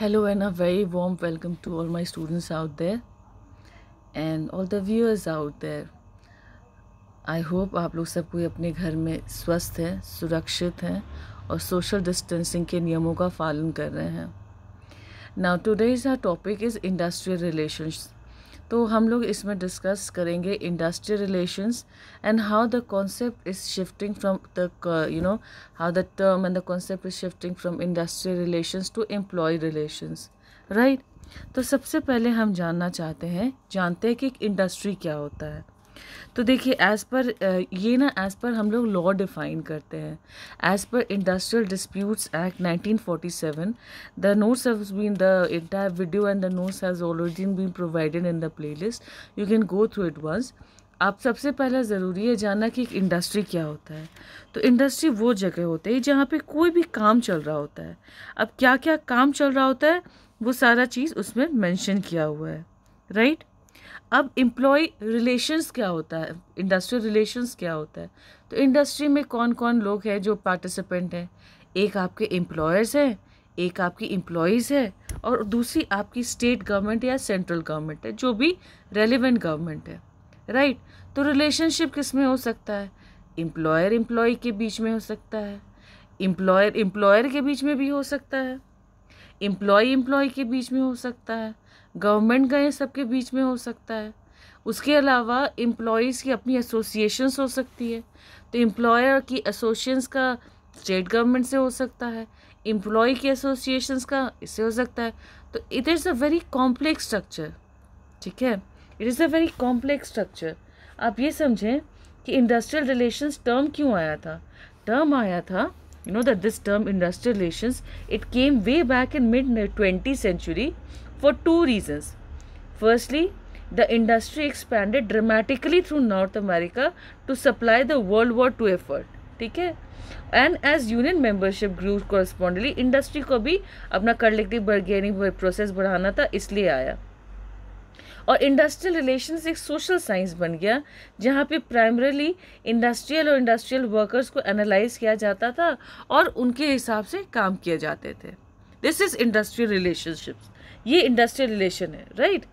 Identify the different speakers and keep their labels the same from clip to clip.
Speaker 1: Hello and a very warm welcome to all my students out there and all the viewers out there. I hope आप लोग सब कोई अपने घर में स्वस्थ हैं सुरक्षित हैं और सोशल डिस्टेंसिंग के नियमों का पालन कर रहे हैं now today's our topic is industrial relations तो हम लोग इसमें डिस्कस करेंगे industrial relations and how the concept is shifting from the you know how the term and the concept is shifting from industrial relations to employ relations right तो सबसे पहले हम जानना चाहते हैं जानते हैं कि इंडस्ट्री क्या होता है तो देखिए एज़ पर ये ना एज़ पर हम लोग लॉ डिफाइन करते हैं एज़ पर industrial disputes act 1947 the notes have been the entire video and the notes has already been provided in the playlist you can go through it once आप सबसे पहला ज़रूरी है जानना कि एक इंडस्ट्री क्या होता है तो इंडस्ट्री वो जगह होती है जहाँ पर कोई भी काम चल रहा होता है अब क्या क्या काम चल रहा होता है वो सारा चीज़ उसमें मैंशन किया हुआ है राइट right? अब एम्प्लॉय रिलेशंस क्या होता है इंडस्ट्रियल रिलेशंस क्या होता है तो इंडस्ट्री में कौन कौन लोग हैं जो पार्टिसिपेंट हैं एक आपके एम्प्लॉयर्स हैं एक आपकी एम्प्लॉयज़ है और दूसरी आपकी स्टेट गवर्नमेंट या सेंट्रल गवर्नमेंट है जो भी रेलिवेंट गवर्नमेंट है राइट right? तो रिलेशनशिप किस में हो सकता है एम्प्लॉयर एम्प्लॉय के बीच में हो सकता है एम्प्लॉयर एम्प्लॉयर के बीच में भी हो सकता है एम्प्लॉय एम्प्लॉय के बीच में हो सकता है गवर्नमेंट का ये सबके बीच में हो सकता है उसके अलावा एम्प्लॉयज़ की अपनी एसोसिएशंस हो सकती है तो एम्प्लॉयर की एसोसिएशंस का स्टेट गवर्नमेंट से हो सकता है एम्प्लॉय की एसोसिएशंस का इससे हो सकता है तो it is a very complex structure ठीक है it is a very complex structure आप ये समझें कि इंडस्ट्रियल रिलेशंस टर्म क्यों आया था टर्म आया था you know that this term industrial relation it came way back in mid twenty century for two reasons. Firstly, the industry expanded dramatically through North America to supply the World War II effort. ठीक है and as union membership grew correspondingly industry को भी अपना collective bargaining process बढ़ाना था इसलिए आया और इंडस्ट्रियल रिलेशंस एक सोशल साइंस बन गया जहाँ पे प्राइमरली इंडस्ट्रियल और इंडस्ट्रियल वर्कर्स को एनालाइज किया जाता था और उनके हिसाब से काम किए जाते थे दिस इज़ इंडस्ट्रियल रिलेशनशिप्स ये इंडस्ट्रियल रिलेशन है राइट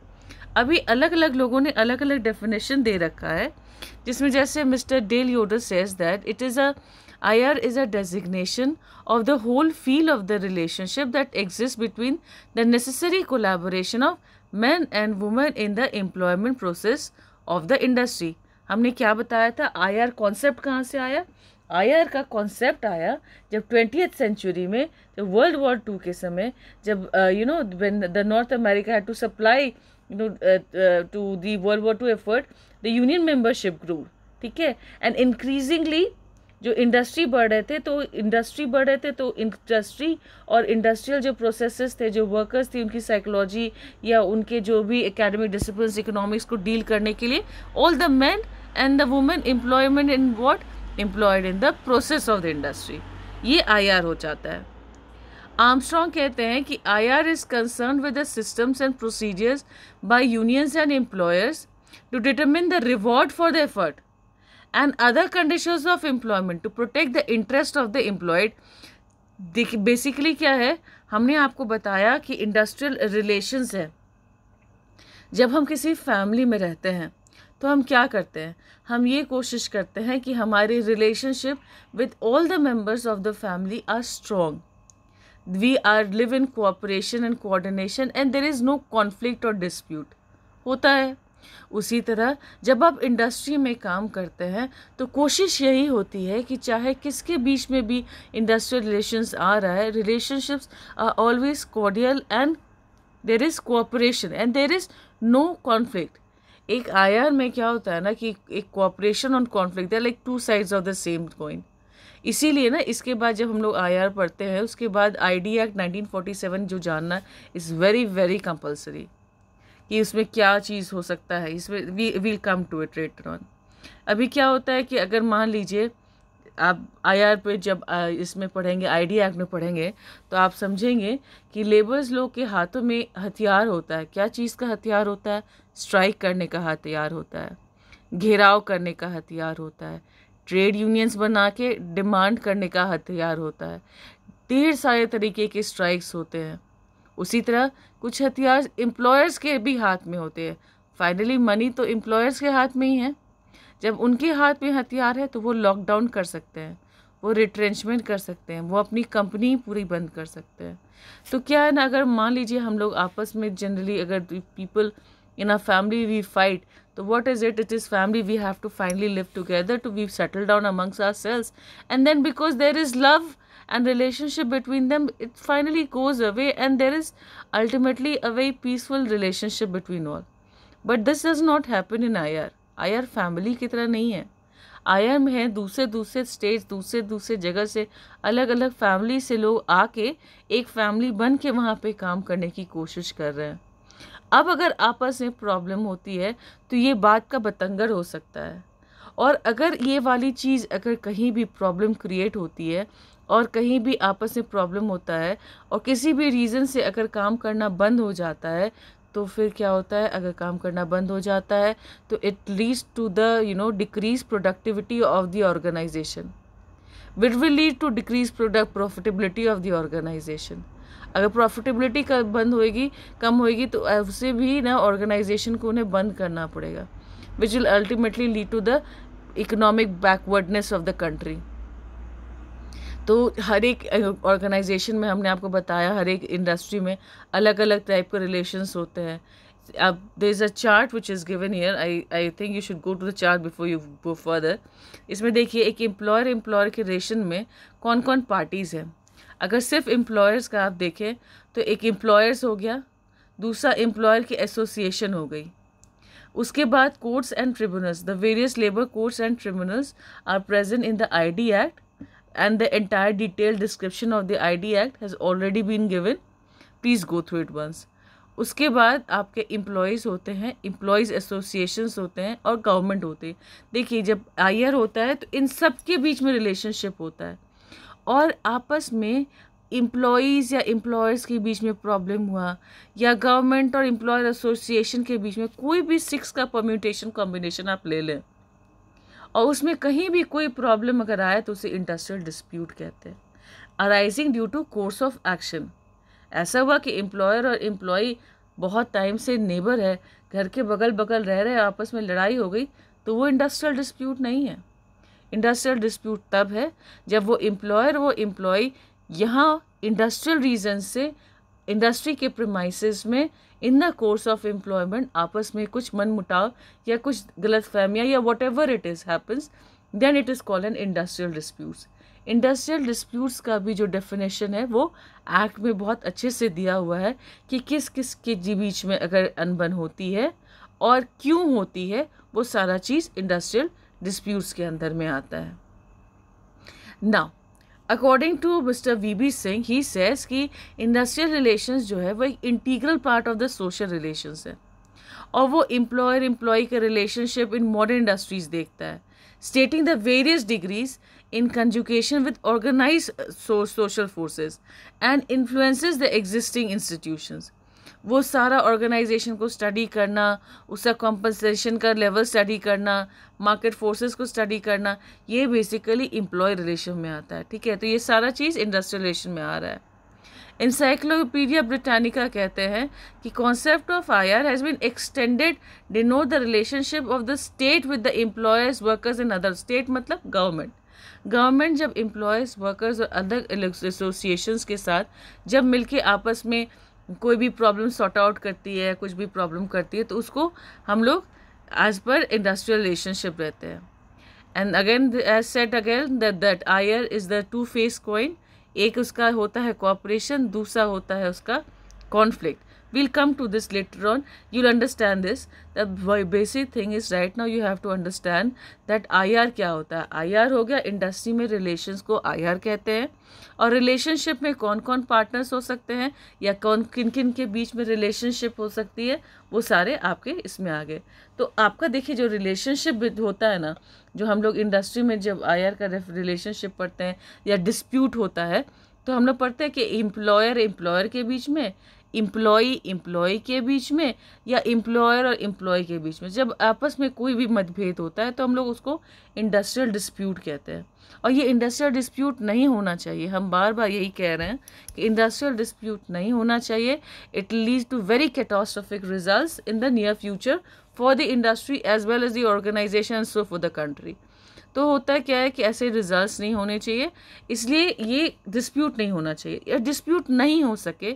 Speaker 1: अभी अलग अलग लोगों ने अलग अलग डेफिनेशन दे रखा है जिसमें जैसे mister Dale Yoder says that it is a I R is a designation of the whole feel of the relationship that exist between the necessary collaboration of man and women in the employment process of the industry हमने क्या बताया था I R concept कहाँ से आया आयर का concept आया जब ट्वेंटी सेंचुरी में जब वर्ल्ड वॉर टू के समय जब you know when the North America है to supply you know to the world war two effort the union membership grew ठीक है एंड इंक्रीजिंगली जो इंडस्ट्री बढ़ रहे थे तो इंडस्ट्री बढ़ रहे थे तो इंडस्ट्री और इंडस्ट्रियल जो प्रोसेसेस थे जो वर्कर्स थी उनकी साइकोलॉजी या उनके जो भी एकेडमिक डिसिप्लिन इकोनॉमिक्स को डील करने के लिए all the man and the women employment in what employed in the process of the industry ये आईआर हो जाता है आर्मस्ट्रॉन्ग कहते हैं कि IR is concern with the systems and procedures by unions and employers to determine the reward for the effort and other condition of employment to protect the interest of the employed देखिए basically क्या है हमने आपको बताया कि industrial relations है जब हम किसी फैमिली में रहते हैं तो हम क्या करते हैं हम ये कोशिश करते हैं कि हमारी relationship with all the members of the family are strong we are live in cooperation and coordination and there is no conflict और डिस्प्यूट होता है उसी तरह जब आप इंडस्ट्री में काम करते हैं तो कोशिश यही होती है कि चाहे किसके बीच में भी इंडस्ट्रियल रिलेशंस आ रहा है relationships are always cordial and there is cooperation and there is no conflict एक आई में क्या होता है ना कि एक cooperation on conflict like two sides of the same coin इसीलिए ना इसके बाद जब हम लोग आई पढ़ते हैं उसके बाद आई डी एक्ट सेवन जो जानना इज़ वेरी वेरी कंपल्सरी कि उसमें क्या चीज़ हो सकता है इसमें we will come to it later on अभी क्या होता है कि अगर मान लीजिए आप आईआर पे जब इसमें पढ़ेंगे आईडी एक्ट में पढ़ेंगे तो आप समझेंगे कि लेबर्स लोग के हाथों में हथियार होता है क्या चीज़ का हथियार होता है स्ट्राइक करने का हथियार होता है घेराव करने का हथियार होता है ट्रेड यूनियंस बना के डिमांड करने का हथियार होता है ढेर सारे तरीके के स्ट्राइक्स होते हैं उसी तरह कुछ हथियार एम्प्लॉयर्स के भी हाथ में होते हैं फाइनली मनी तो एम्प्लॉयर्स के हाथ में ही है जब उनके हाथ में हथियार है तो वो लॉकडाउन कर सकते हैं वो रिट्रेंचमेंट कर सकते हैं वो अपनी कंपनी पूरी बंद कर सकते हैं तो क्या है ना अगर मान लीजिए हम लोग आपस में जनरली अगर people in a family we fight तो what is it it is family we have to finally live together to we settle down amongst ourselves and then because there is love and relationship between them it finally goes away and there is ultimately a very peaceful relationship between all but this does not happen in I R IR family की तरह नहीं है आयर में है दूसरे दूसरे state दूसरे दूसरे जगह से अलग अलग फैमिली से लोग आके एक फैमिली बन के वहाँ पर काम करने की कोशिश कर रहे हैं अब अगर आपस में प्रॉब्लम होती है तो ये बात का बतंगर हो सकता है और अगर ये वाली चीज़ अगर कहीं भी प्रॉब्लम क्रिएट होती है और कहीं भी आपस में प्रॉब्लम होता है और किसी भी रीज़न से अगर काम करना बंद हो जाता है तो फिर क्या होता है अगर काम करना बंद हो जाता है तो it leads to the you know decrease productivity of the organisation which will lead to decrease product profitability of the organisation अगर प्रॉफिटेबिलिटी बंद होएगी कम होएगी तो उसे भी ना ऑर्गेनाइजेशन को उन्हें बंद करना पड़ेगा which will ultimately lead to the economic backwardness of the country तो हर एक ऑर्गेनाइजेशन में हमने आपको बताया हर एक इंडस्ट्री में अलग अलग टाइप के रिलेशंस होते हैं अब there is a chart which is given here I I think you should go to the chart before you go further इसमें देखिए एक एम्प्लॉयर एम्प्लॉयर के रिलेशन में कौन कौन पार्टीज़ हैं अगर सिर्फ एम्प्लॉयर्स का आप देखें तो एक एम्प्लॉयर्स हो गया दूसरा एम्प्लॉयर की एसोसिएशन हो गई उसके बाद courts and tribunals the various labour courts and tribunals are present in the ID act and the entire detailed description of the ID Act has already been given. Please go through it once. उसके बाद आपके employees होते हैं employees associations होते हैं और government होते हैं देखिए जब आई होता है तो इन सब के बीच में relationship होता है और आपस में एम्प्लॉयज़ या एम्प्लॉयर्स के बीच में प्रॉब्लम हुआ या गवर्नमेंट और एम्प्लॉयर एसोसिएशन के बीच में कोई भी सिक्स का परम्यूटेशन कॉम्बिनेशन आप ले लें और उसमें कहीं भी कोई प्रॉब्लम अगर आए तो उसे इंडस्ट्रियल डिस्प्यूट कहते हैं arising due to course of action ऐसा हुआ कि एम्प्लॉयर और एम्प्लॉय बहुत टाइम से नेबर है घर के बगल बगल रह रहे आपस में लड़ाई हो गई तो वो इंडस्ट्रियल डिस्प्यूट नहीं है इंडस्ट्रियल डिस्प्यूट तब है जब वो एम्प्लॉयर वो एम्प्लॉय यहाँ इंडस्ट्रियल रीजन से इंडस्ट्री के प्रमाइसिस में in the course of employment आपस में कुछ मनमुटाव या कुछ गलत फहमियाँ या whatever it is happens then it is call an industrial disputes industrial disputes का भी जो डेफिनेशन है वो एक्ट में बहुत अच्छे से दिया हुआ है कि किस किस के बीच में अगर अनबन होती है और क्यों होती है वो सारा चीज़ इंडस्ट्रियल डिस्प्यूट्स के अंदर में आता है now according to mister V B Singh he says कि इंडस्ट्रियल रिलेशंस जो है वो एक integral part of the social relations है और वो एम्प्लॉयर एम्प्लॉय का रिलेशनशिप इन मॉडर्न इंडस्ट्रीज देखता है stating the various degrees in conjunction with organize social forces and influences the existing institutions वो सारा ऑर्गेनाइजेशन को स्टडी करना उसका कॉम्पनसेशन का लेवल स्टडी करना मार्केट फोर्सेस को स्टडी करना ये बेसिकली एम्प्लॉय रिलेशन में आता है ठीक है तो ये सारा चीज़ इंडस्ट्रियल रिलेशन में आ रहा है इंसाइक्लोपीडिया ब्रिटानिका कहते हैं कि concept of I R has been extended डिनो the relationship of the state with the employees workers in other state मतलब गवर्नमेंट गवर्नमेंट जब एम्प्लॉयज़ वर्कर्स और अदर एसोसिएशंस के साथ जब मिलके आपस में कोई भी प्रॉब्लम सॉर्ट आउट करती है कुछ भी प्रॉब्लम करती है तो उसको हम लोग एज पर इंडस्ट्रियल रिलेशनशिप रहते हैं and again as said again that I R is the two face coin एक उसका होता है कॉपरेशन दूसरा होता है उसका conflict we'll come to this later on you'll understand this the basic thing is right now you have to understand that ir क्या होता है ir हो गया इंडस्ट्री में relations को ir कहते हैं और relationship में कौन कौन partners हो सकते हैं या कौन किन किन के बीच में relationship हो सकती है वो सारे आपके इसमें आ गए तो आपका देखिए जो रिलेशनशिप होता है ना जो हम लोग इंडस्ट्री में जब आई का रिलेशनशिप पढ़ते हैं या डिस्प्यूट होता है तो हम लोग पढ़ते हैं कि एम्प्लॉयर एम्प्लॉयर के बीच में इम्प्लॉई इम्प्लॉय के बीच में या इम्प्लॉयर और इम्प्लॉय के बीच में जब आपस में कोई भी मतभेद होता है तो हम लोग उसको इंडस्ट्रियल डिस्प्यूट कहते हैं और ये इंडस्ट्रियल डिस्प्यूट नहीं होना चाहिए हम बार बार यही कह रहे हैं कि इंडस्ट्रियल डिस्प्यूट नहीं होना चाहिए it lead to very catastrophic result in the near future for the industry as well as the organization so for the country तो होता क्या है कि ऐसे रिजल्ट्स नहीं होने चाहिए इसलिए ये डिस्प्यूट नहीं होना चाहिए या डिस्प्यूट नहीं हो सके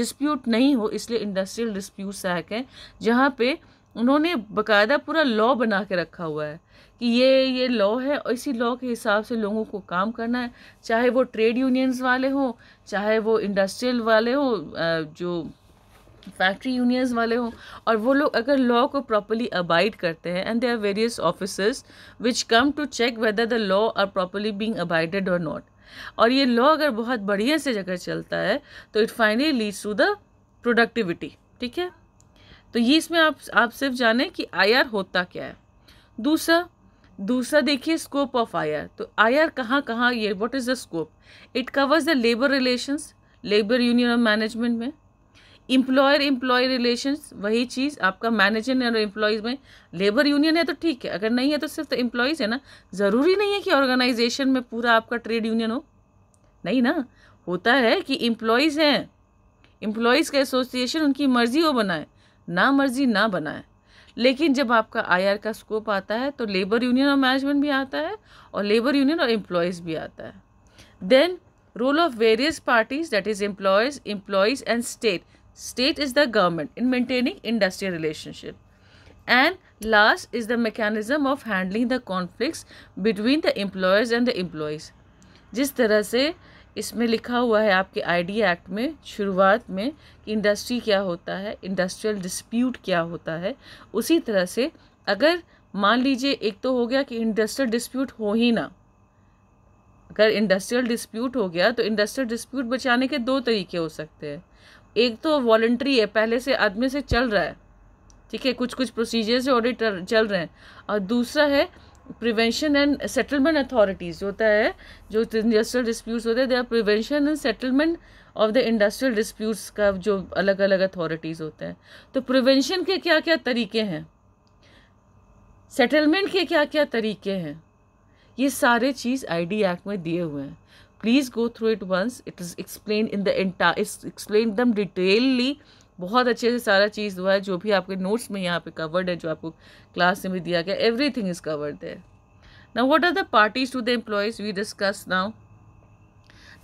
Speaker 1: डिस्प्यूट तो नहीं हो इसलिए इंडस्ट्रियल डिस्प्यूट एक्ट है जहाँ पे उन्होंने बकायदा पूरा लॉ बना के रखा हुआ है कि ये ये लॉ है और इसी लॉ के हिसाब से लोगों को काम करना है चाहे वो ट्रेड यूनियंस वाले हों चाहे वो इंडस्ट्रियल वाले हों जो फैक्ट्री यूनियंस वाले हों और वो लोग अगर लॉ को प्रॉपरली अबाइड करते हैं and they are various officers which come to check whether the law are properly being abided or not और ये लॉ अगर बहुत बढ़िया से जगह चलता है तो it finally leads to the productivity ठीक है तो ये इसमें आप आप सिर्फ जाने कि आई होता क्या है दूसरा दूसरा देखिए स्कोप ऑफ आई आर तो आई आर कहाँ कहाँ ये what is the scope it covers the labour relations labour union और मैनेजमेंट में इम्प्लॉयर एम्प्लॉय रिलेशन वही चीज़ आपका मैनेजर और इम्प्लॉयज़ में लेबर यूनियन है तो ठीक है अगर नहीं है तो सिर्फ तो एम्प्लॉयज़ है ना ज़रूरी नहीं है कि ऑर्गेनाइजेशन में पूरा आपका ट्रेड यूनियन हो नहीं ना होता है कि इम्प्लॉयज़ हैं इम्प्लॉयज़ का एसोसिएशन उनकी मर्ज़ी हो बनाए ना मर्ज़ी ना बनाए लेकिन जब आपका आईआर का स्कोप आता है तो लेबर यूनियन और मैनेजमेंट भी आता है और लेबर यूनियन और एम्प्लॉयज़ भी आता है then role of various parties that is employees employees and state State is the government in maintaining industrial relationship. And last is the mechanism of handling the conflicts between the employers and the employees. jis tarah se इसमें लिखा हुआ है आपके ID act में शुरुआत में कि industry क्या होता है इंडस्ट्रियल डिस्प्यूट क्या होता है उसी तरह से अगर मान लीजिए एक तो हो गया कि इंडस्ट्रियल डिस्प्यूट हो ही ना अगर इंडस्ट्रियल डिस्प्यूट हो गया तो इंडस्ट्रियल डिस्प्यूट बचाने के दो तरीके हो सकते हैं एक तो वॉल्ट्री है पहले से आदमी से चल रहा है ठीक है कुछ कुछ प्रोसीजर्स ऑलरेडी चल रहे हैं और दूसरा है प्रिवेंशन एंड सेटलमेंट अथॉरिटीज़ होता है जो इंडस्ट्रियल डिस्प्यूट्स होते हैं they are prevention and settlement of the industrial disputes का जो अलग अलग अथॉरिटीज़ होते हैं तो प्रिवेंशन के क्या क्या तरीके हैं सेटलमेंट के क्या क्या तरीके हैं ये सारे चीज़ आईडी एक्ट में दिए हुए हैं please go through it once it is explain in the entire explain them detailly बहुत अच्छे से सारा चीज हुआ है जो भी आपके नोट्स में यहाँ पे कवर्ड है जो आपको क्लास में भी दिया गया एवरी थिंग इज कवर्ड है now what are the parties to the employees we discuss now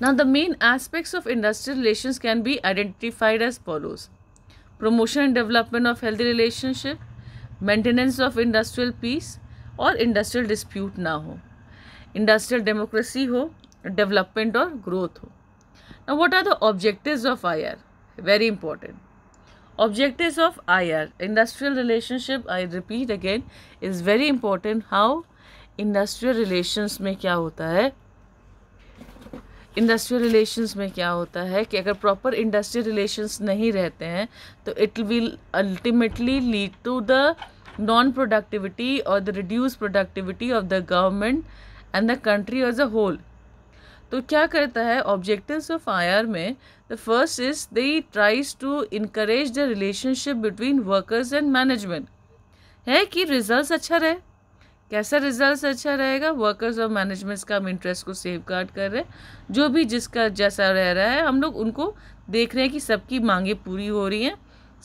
Speaker 1: now the main aspects of industrial relation can be identified as follows promotion and development of healthy relationship maintenance of industrial peace और industrial dispute ना हो industrial democracy हो development और growth हो ना what are the objective of I R very important objective of I R industrial relationship I repeat again is very important how industrial relations में क्या होता है इंडस्ट्रियल रिलेशंस में क्या होता है कि अगर प्रॉपर इंडस्ट्रियल रिलेशंस नहीं रहते हैं तो it will ultimately lead to the non productivity और the reduce productivity of the government and the country as a whole तो क्या करता है ऑब्जेक्टिव्स ऑफ आयर में the first is they tries to increase the relationship between workers and management है कि results अच्छा रहे कैसा रिजल्ट्स अच्छा रहेगा वर्कर्स और मैनेजमेंट्स का हम इंटरेस्ट को सेफ गार्ड कर रहे हैं जो भी जिसका जैसा रह रहा है हम लोग उनको देख रहे हैं कि सबकी मांगे पूरी हो रही हैं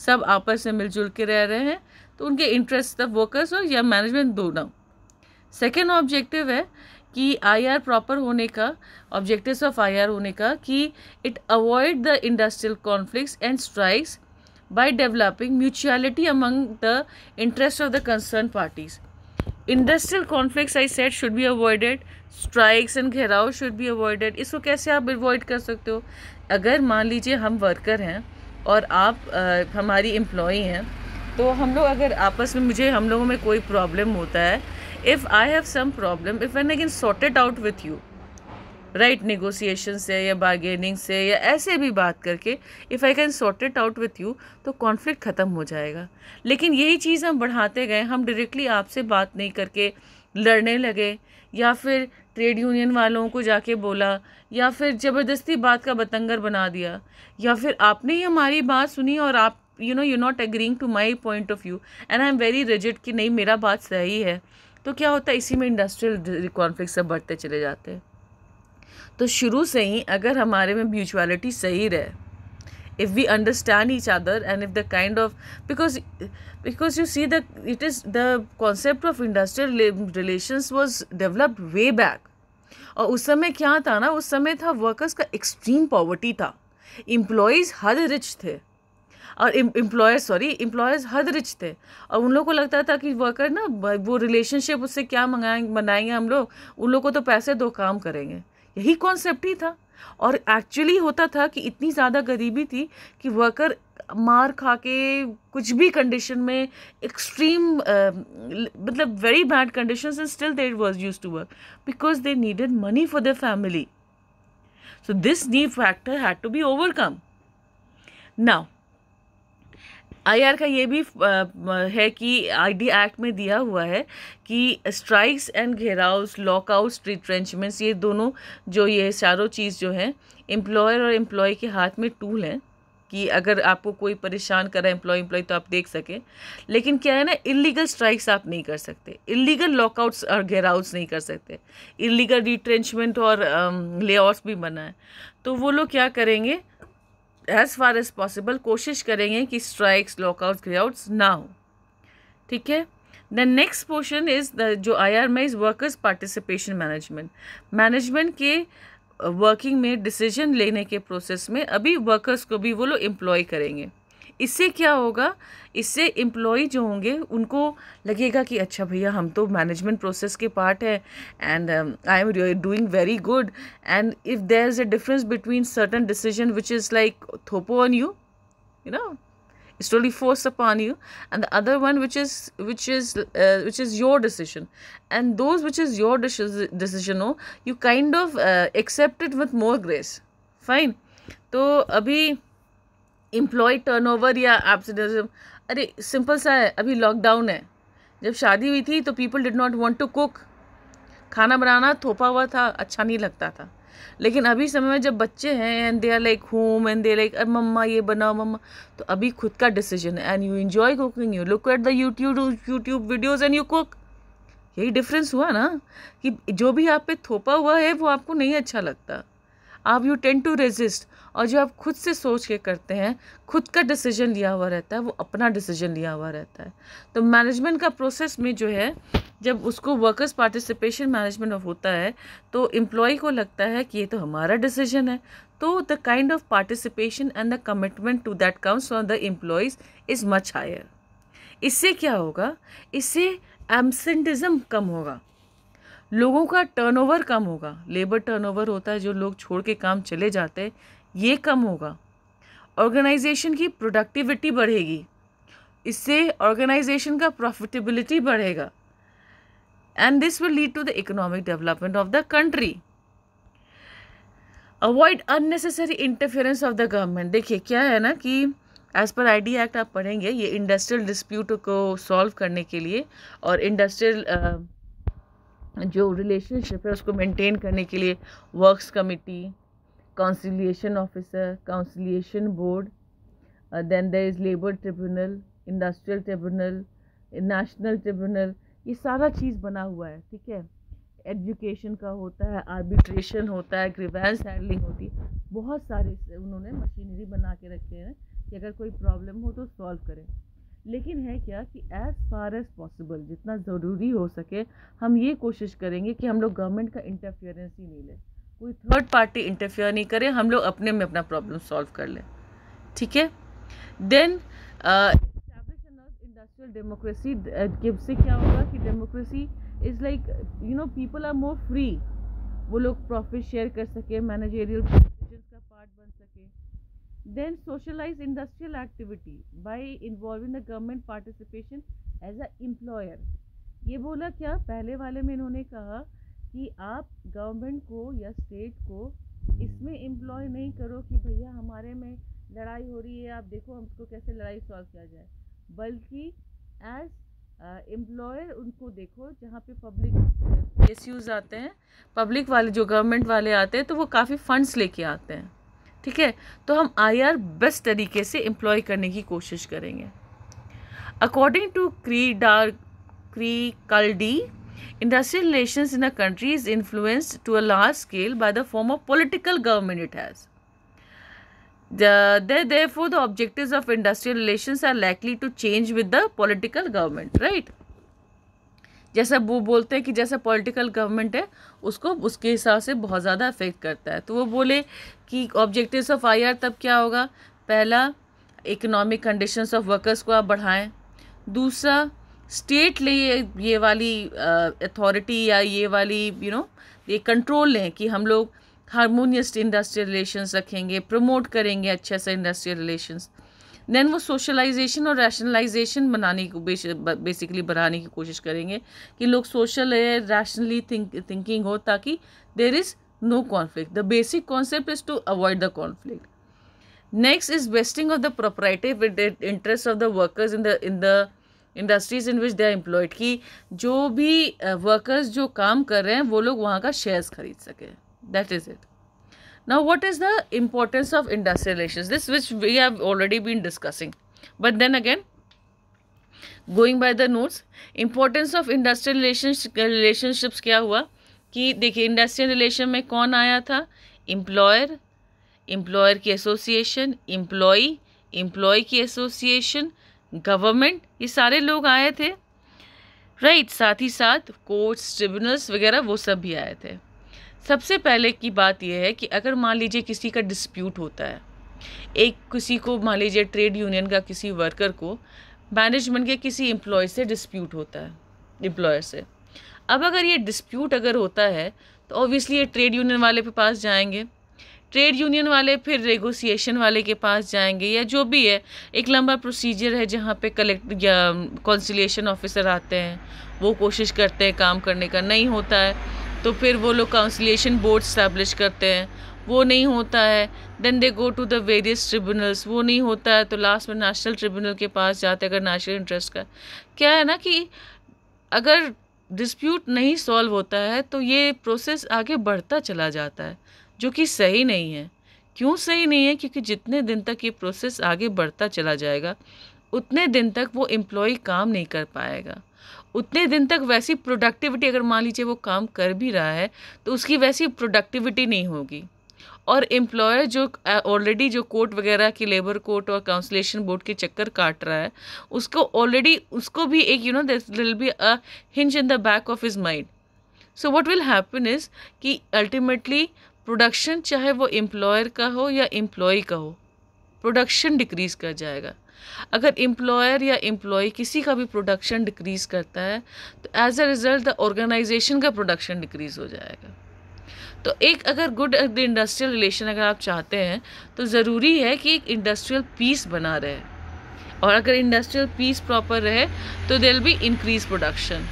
Speaker 1: सब आपस में मिलजुल के रह रहे हैं तो उनके इंटरेस्ट तब वर्कर्स और या मैनेजमेंट दोनों सेकेंड ऑब्जेक्टिव है कि आई आर प्रॉपर होने का ऑब्जेक्टिव्स ऑफ आई आर होने का कि it avoid the industrial conflicts and strikes by developing mutuality among the interest of the concern parties industrial conflicts I said should be avoided strikes and gherao should be avoided इसको कैसे आप avoid कर सकते हो अगर मान लीजिए हम वर्कर हैं और आप आ, हमारी एम्प्लॉई हैं तो हम लोग अगर आपस में मुझे हम लोगों में कोई प्रॉब्लम होता है if I have some problem if and again can sort it out right right, से या बार्गेनिंग से या ऐसे भी बात करके if I can sort it out with you तो कॉन्फ्लिक्ट ख़त्म हो जाएगा लेकिन यही चीज़ हम बढ़ाते गए हम डायरेक्टली आपसे बात नहीं करके लड़ने लगे या फिर ट्रेड यूनियन वालों को जाके बोला या फिर ज़बरदस्ती बात का बतंगर बना दिया या फिर आपने ही हमारी बात सुनी और आप you know you not agreeing to my point of view and I am very rigid कि नहीं मेरा बात सही है तो क्या होता है इसी में इंडस्ट्रियल कॉन्फ्लिक्ट सब बढ़ते चले जाते हैं तो शुरू से ही अगर हमारे में म्यूचुअलिटी सही रहे if we understand each other and if the kind of because because you see the it is the concept of industrial relations was developed way back और उस समय क्या था ना उस समय था वर्कर्स का एक्सट्रीम पॉवर्टी था एम्प्लॉयज़ हद रिच थे और एम्प्लॉयर सॉरी एम्प्लॉयर्स रिच थे और उन लोग को लगता था कि वर्कर ना वो रिलेशनशिप उससे क्या मंगाए बनाएंगे हम लोग उन लोग को तो पैसे दो काम करेंगे यही कॉन्सेप्ट ही था और एक्चुअली होता था कि इतनी ज़्यादा गरीबी थी कि वर्कर मार खा के कुछ भी कंडीशन में एक्सट्रीम मतलब very bad condition and still that was use to work because they needed money for the family so this need factor had to be overcome now I R का ये भी है कि आईडी एक्ट में दिया हुआ है कि strikes and gheraos lockouts retrenchments ये दोनों जो ये चारों चीज़ जो है एम्प्लॉयर और एम्प्लॉय के हाथ में टूल हैं कि अगर आपको कोई परेशान करा एम्प्लॉय एम्प्लॉय तो आप देख सकें लेकिन क्या है ना इलीगल स्ट्राइक्स आप नहीं कर सकते इलीगल लॉकआउट्स और घेराउट्स नहीं कर सकते इलीगल रिट्रेंचमेंट और ले भी बना है तो वो लोग क्या करेंगे एज़ फार एज़ पॉसिबल कोशिश करेंगे कि स्ट्राइक्स लॉकआउट्स ग्रेआउट्स ना हो ठीक है the next portion is the जो आई आर uh, में is workers participation management management के वर्किंग में डिसीजन लेने के प्रोसेस में अभी वर्कर्स को भी वो लोग एम्प्लॉय करेंगे इससे क्या होगा इससे एम्प्लॉय जो होंगे उनको लगेगा कि अच्छा भैया हम तो मैनेजमेंट प्रोसेस के पार्ट हैं and I am doing very good and if there is a difference between certain decision which is like थोपो on you you know it's totally force upon you and the other one which is which is which is your decision and those which is your decision हो you kind of accepted with more grace fine तो अभी employee turnover या एब्सडम अरे simple सा है अभी lockdown है जब शादी हुई थी तो people did not want to cook खाना बनाना थोपा हुआ था अच्छा नहीं लगता था लेकिन अभी समय में जब बच्चे हैं and they are like home and they like अरे मम्मा ये बनाओ मम्मा तो अभी खुद का डिसीजन है and you enjoy cooking you look at the YouTube YouTube videos and you cook यही डिफरेंस हुआ ना कि जो भी आप पे थोपा हुआ है वो आपको नहीं अच्छा लगता आप यू टेन टू रेजिस्ट और जो आप खुद से सोच के करते हैं खुद का डिसीजन लिया हुआ रहता है वो अपना डिसीजन लिया हुआ रहता है तो मैनेजमेंट का प्रोसेस में जो है जब उसको वर्कर्स पार्टिसिपेशन मैनेजमेंट ऑफ होता है तो एम्प्लॉय को लगता है कि ये तो हमारा डिसीजन है तो the kind of participation and the commitment to that comes from the employees is much higher इससे क्या होगा इससे एबसेंटिज़म कम होगा लोगों का टर्नओवर कम होगा लेबर टर्नओवर होता है जो लोग छोड़ के काम चले जाते हैं ये कम होगा ऑर्गेनाइजेशन की प्रोडक्टिविटी बढ़ेगी इससे ऑर्गेनाइजेशन का प्रॉफिटेबिलिटी बढ़ेगा and this will lead to the economic development of the country avoid unnecessary interference of the government देखिए क्या है ना कि as per I D act आप पढ़ेंगे ये इंडस्ट्रियल डिस्प्यूट को सॉल्व करने के लिए और इंडस्ट्रियल uh, जो रिलेशनशिप है उसको मेंटेन करने के लिए works committee conciliation officer conciliation board then there is labour tribunal industrial tribunal national tribunal ये सारा चीज़ बना हुआ है ठीक है एजुकेशन का होता है आर्बिट्रेशन होता है ग्रीवेंस हैंडलिंग होती है बहुत सारे उन्होंने मशीनरी बना के रखे हैं कि अगर कोई प्रॉब्लम हो तो सॉल्व करें लेकिन है क्या कि एज़ फार एज़ पॉसिबल जितना ज़रूरी हो सके हम ये कोशिश करेंगे कि हम लोग गवर्नमेंट का इंटरफेरेंस ही नहीं लें कोई थर्ड पार्टी इंटरफेयर नहीं करे हम लोग अपने में अपना प्रॉब्लम सॉल्व कर लें ठीक है देन इंडस्ट्रियल डेमोक्रेसी गिव से क्या होगा कि democracy is like you know people are more free वो लोग प्रॉफिट शेयर कर सके मैनेजेरियल का पार्ट बन सके then socialize industrial activity by involving the government participation as a employer ये बोला क्या पहले वाले में इन्होंने कहा कि आप गवर्नमेंट को या स्टेट को इसमें एम्प्लॉय नहीं करो कि भैया हमारे में लड़ाई हो रही है आप देखो हमको कैसे लड़ाई सॉल्व किया जाए बल्कि एज एम्प्लॉयर उनको देखो जहाँ पे पब्लिक एस आते हैं पब्लिक वाले जो गवर्नमेंट वाले आते हैं तो वो काफ़ी फंड्स लेके आते हैं ठीक है तो हम आईआर बेस्ट तरीके से एम्प्लॉय करने की कोशिश करेंगे अकॉर्डिंग टू क्री डार क्री कल डी Industrial relations in a country is influenced to a large scale by the form of political government it has. The, the, therefore, the objectives of industrial relations are likely to change with the political government, right? जैसा वो बोलते हैं कि जैसा political government है उसको उसके हिसाब से बहुत ज़्यादा अफेक्ट करता है तो वो बोले कि ऑब्जेक्टिव्स ऑफ आईआर तब क्या होगा पहला इकोनॉमिक कंडीशंस ऑफ वर्कर्स को आप बढ़ाएं दूसरा स्टेट ले ये वाली अथॉरिटी या ये वाली यू नो ये कंट्रोल लें कि हम लोग हारमोनियस इंडस्ट्रियल रिलेशंस रखेंगे प्रमोट करेंगे अच्छे से इंडस्ट्रियल रिलेशंस देन वो सोशलाइजेशन और रैशनलाइजेशन बनाने को बेसिकली बनाने की कोशिश करेंगे कि लोग सोशल है रैशनली थिंकिंग हो ताकि there is no conflict the basic concept is to avoid the conflict next is vesting of the proprietary interest of the workers in the in the industries in which they are employed की जो भी workers जो काम कर रहे हैं वो लोग वहाँ का शेयर्स खरीद सकें that is it now what is the importance of industrial relation this which we have already been discussing but then again going by the notes importance of industrial relationships क्या हुआ कि देखिए इंडस्ट्रियल रिलेशन में कौन आया था employer employer की association employee employee की एसोसिएशन गवर्नमेंट ये सारे लोग आए थे राइट साथ ही साथ कोर्ट्स ट्रिब्यूनल्स वगैरह वो सब भी आए थे सबसे पहले की बात यह है कि अगर मान लीजिए किसी का डिस्प्यूट होता है एक किसी को मान लीजिए ट्रेड यूनियन का किसी वर्कर को मैनेजमेंट के किसी एम्प्लॉय से डिस्प्यूट होता है एम्प्लॉयर से अब अगर ये डिस्प्यूट अगर होता है तो ऑब्वियसली ये ट्रेड यूनियन वाले के पास जाएंगे ट्रेड यूनियन वाले फिर रेगोसिएशन वाले के पास जाएंगे या जो भी है एक लंबा प्रोसीजर है जहाँ पे कलेक्ट या कौंसिलेशन ऑफिसर आते हैं वो कोशिश करते हैं काम करने का नहीं होता है तो फिर वो लोग काउंसिलेशन बोर्ड स्टैब्लिश करते हैं वो नहीं होता है then they go to the various tribunals वो नहीं होता है तो लास्ट में नेशनल ट्रिब्यूनल के पास जाते हैं अगर नेशनल इंटरेस्ट का क्या है ना कि अगर डिस्प्यूट नहीं सॉल्व होता है तो ये प्रोसेस आगे बढ़ता चला जाता है जो कि सही नहीं है क्यों सही नहीं है क्योंकि जितने दिन तक ये प्रोसेस आगे बढ़ता चला जाएगा उतने दिन तक वो एम्प्लॉय काम नहीं कर पाएगा उतने दिन तक वैसी प्रोडक्टिविटी अगर मान लीजिए वो काम कर भी रहा है तो उसकी वैसी प्रोडक्टिविटी नहीं होगी और एम्प्लॉयर जो ऑलरेडी जो कोर्ट वगैरह की लेबर कोर्ट और काउंसलेशन बोर्ड के चक्कर काट रहा है उसको ऑलरेडी उसको भी एक you know it'll be a hinge in the back of his mind so what will happen is कि अल्टीमेटली प्रोडक्शन चाहे वो एम्प्लॉयर का हो या एम्प्लॉय का हो प्रोडक्शन डिक्रीज़ कर जाएगा अगर एम्प्लॉयर या एम्प्लॉय किसी का भी प्रोडक्शन डिक्रीज़ करता है तो as a result the organization का प्रोडक्शन डिक्रीज़ हो जाएगा तो एक अगर गुड द इंडस्ट्रियल रिलेशन अगर आप चाहते हैं तो ज़रूरी है कि एक इंडस्ट्रियल पीस बना रहे और अगर इंडस्ट्रियल पीस प्रॉपर रहे तो there be increase production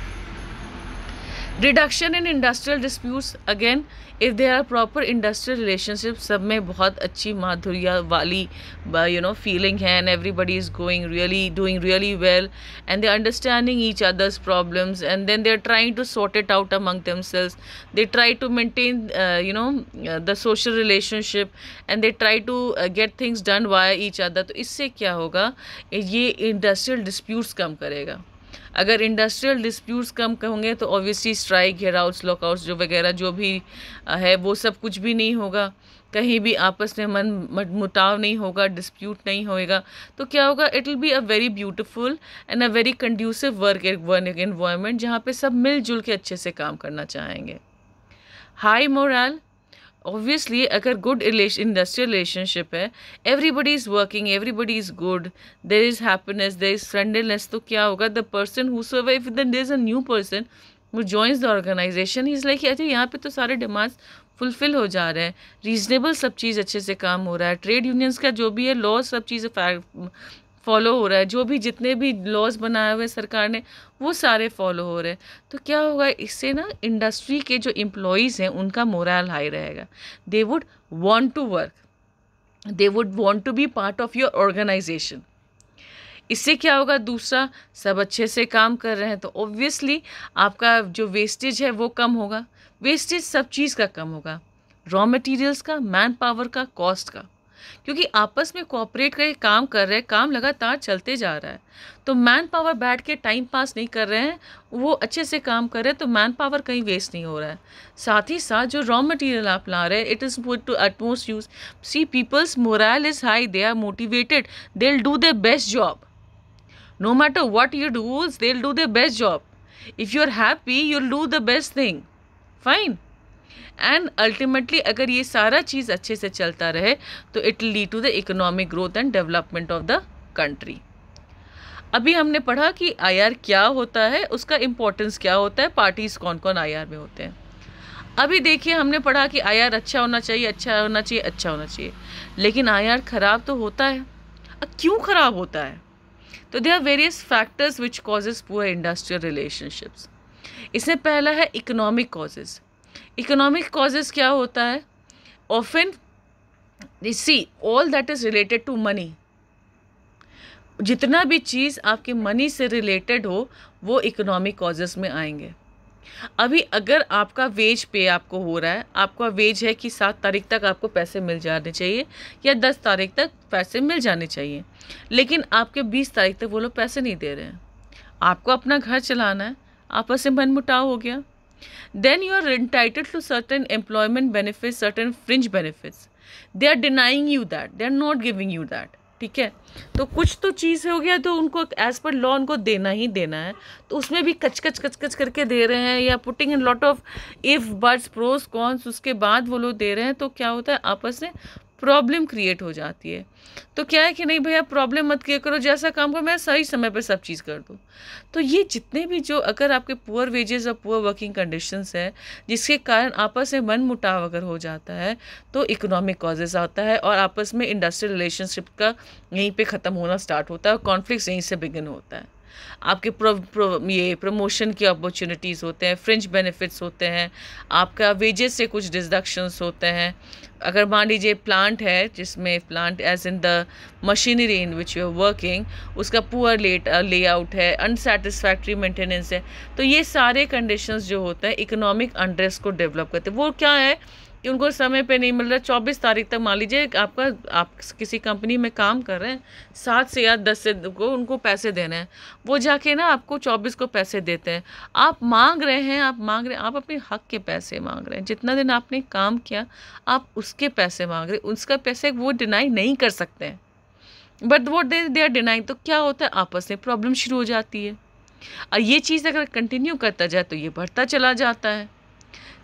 Speaker 1: reduction in industrial disputes again if they are proper industrial relationship सब में बहुत अच्छी माधुर्या वाली यू नो फीलिंग है and everybody is going really doing really well and they understanding each others problems and then they are trying to sort it out among themselves they try to maintain you know the social relationship and they try to get things done by each other तो इससे क्या होगा ये industrial disputes कम करेगा अगर industrial disputes कम होंगे तो obviously strike घेराउट्स lockouts जो वगैरह जो भी है वो सब कुछ भी नहीं होगा कहीं भी आपस में मन मुटाव नहीं होगा डिस्प्यूट नहीं होएगा तो क्या होगा it will be a very beautiful and a very conducive work work environment जहाँ पे सब मिलजुल के अच्छे से काम करना चाहेंगे हाई मोरल ऑब्वियसली अगर गुड रिलेशन इंडस्ट्रियल रिलेशनशिप है everybody is working everybody is good there is happiness there is friendliness तो क्या होगा the person who serve if there is a new person वो joins the organization is like अच्छा यहाँ पर तो सारे डिमांड्स फुलफिल हो जा रहे हैं रीजनेबल सब चीज़ अच्छे से काम हो रहा है ट्रेड यूनियंस का जो भी है लॉ सब चीज़ फॉलो हो रहा है जो भी जितने भी लॉज बनाए हुए सरकार ने वो सारे फॉलो हो रहे हैं तो क्या होगा इससे ना इंडस्ट्री के जो एम्प्लॉयज़ हैं उनका मोरल हाई रहेगा they would want to work they would want to be part of your organization इससे क्या होगा दूसरा सब अच्छे से काम कर रहे हैं तो ऑब्वियसली आपका जो वेस्टेज है वो कम होगा वेस्टेज सब चीज़ का कम होगा रॉ मटेरियल्स का मैन पावर का कॉस्ट का क्योंकि आपस में कोऑपरेट करके काम कर रहे हैं काम लगातार चलते जा रहा है तो मैन पावर बैठ के टाइम पास नहीं कर रहे हैं वो अच्छे से काम कर रहे हैं तो मैन पावर कहीं वेस्ट नहीं हो रहा है साथ ही साथ जो रॉ मटेरियल आप ला रहे हैं it is good to utmost use see people's morale is high they are motivated they will do the best job no matter what you do they'll best job if you are happy happy you'll do the best thing fine and ultimately अगर ये सारा चीज़ अच्छे से चलता रहे तो it lead to the economic growth and development of the country अभी हमने पढ़ा कि आईआर क्या होता है उसका इम्पोर्टेंस क्या होता है पार्टीज़ कौन कौन आईआर में होते हैं अभी देखिए हमने पढ़ा कि आईआर अच्छा होना चाहिए अच्छा होना चाहिए अच्छा होना चाहिए लेकिन आईआर ख़राब तो होता है क्यों ख़राब होता है तो they are various factors which causes poor industrial relationships इसमें पहला है इकोनॉमिक कॉजेज़ इकोनॉमिक कॉजेज क्या होता है often see all that is related to money जितना भी चीज़ आपके मनी से रिलेटेड हो वो इकोनॉमिक कॉजेस में आएंगे अभी अगर आपका वेज पे आपको हो रहा है आपका वेज है कि सात तारीख तक आपको पैसे मिल जाने चाहिए या दस तारीख तक पैसे मिल जाने चाहिए लेकिन आपके बीस तारीख तक वो लोग पैसे नहीं दे रहे हैं आपको अपना घर चलाना है आपस में मनमुटाव हो गया then you are entitled to certain employment benefits certain fringe benefits they are denying you that they are not giving you that ठीक है तो कुछ तो चीज़ हो गया तो उनको एज पर लॉ उनको देना ही देना है तो उसमें भी कच कच कच कच करके दे रहे हैं या putting in lot of if buts pros cons उसके बाद वो लोग दे रहे हैं तो क्या होता है आपस में प्रॉब्लम क्रिएट हो जाती है तो क्या है कि नहीं भैया प्रॉब्लम मत क्रिएट करो जैसा काम करो मैं सही समय पर सब चीज़ कर दूँ तो ये जितने भी जो अगर आपके पुअर वेजेस और पुअर वर्किंग कंडीशंस है जिसके कारण आपस में मन मुटाव अगर हो जाता है तो इकोनॉमिक कॉजेज आता है और आपस में इंडस्ट्रियल रिलेशनशिप का यहीं पर ख़त्म होना स्टार्ट होता है और कॉन्फ्लिक्स यहीं से बिगिन होता है आपके प्रो, प्रो, ये प्रमोशन की अपॉर्चुनिटीज़ होते हैं फ्रेंच बेनिफिट्स होते हैं आपका वेजेस से कुछ डिडक्शंस होते हैं अगर मान लीजिए प्लांट है जिसमें plant age in the machinery in which you are working उसका पुअर लेट लेआउट है अनसेटिस्फैक्ट्री मेंटेनेंस है तो ये सारे कंडीशंस जो होते हैं इकोनॉमिक अंड्रेस को डेवलप करते हैं वो क्या है कि उनको समय पे नहीं मिल रहा चौबीस तारीख तक मान लीजिए आपका आप किसी कंपनी में काम कर रहे हैं सात से या दस से को उनको पैसे देने हैं वो जाके ना आपको चौबीस को पैसे देते हैं आप मांग रहे हैं आप मांग रहे हैं आप अपने हक के पैसे मांग रहे हैं जितना दिन आपने काम किया आप उसके पैसे मांग रहे हैं उसका पैसे वो डिनाई नहीं कर सकते हैं बट वो दे दे डिनाई तो क्या होता है आपस में प्रॉब्लम शुरू हो जाती है और ये चीज़ अगर कंटिन्यू करता जाए तो ये बढ़ता चला जाता है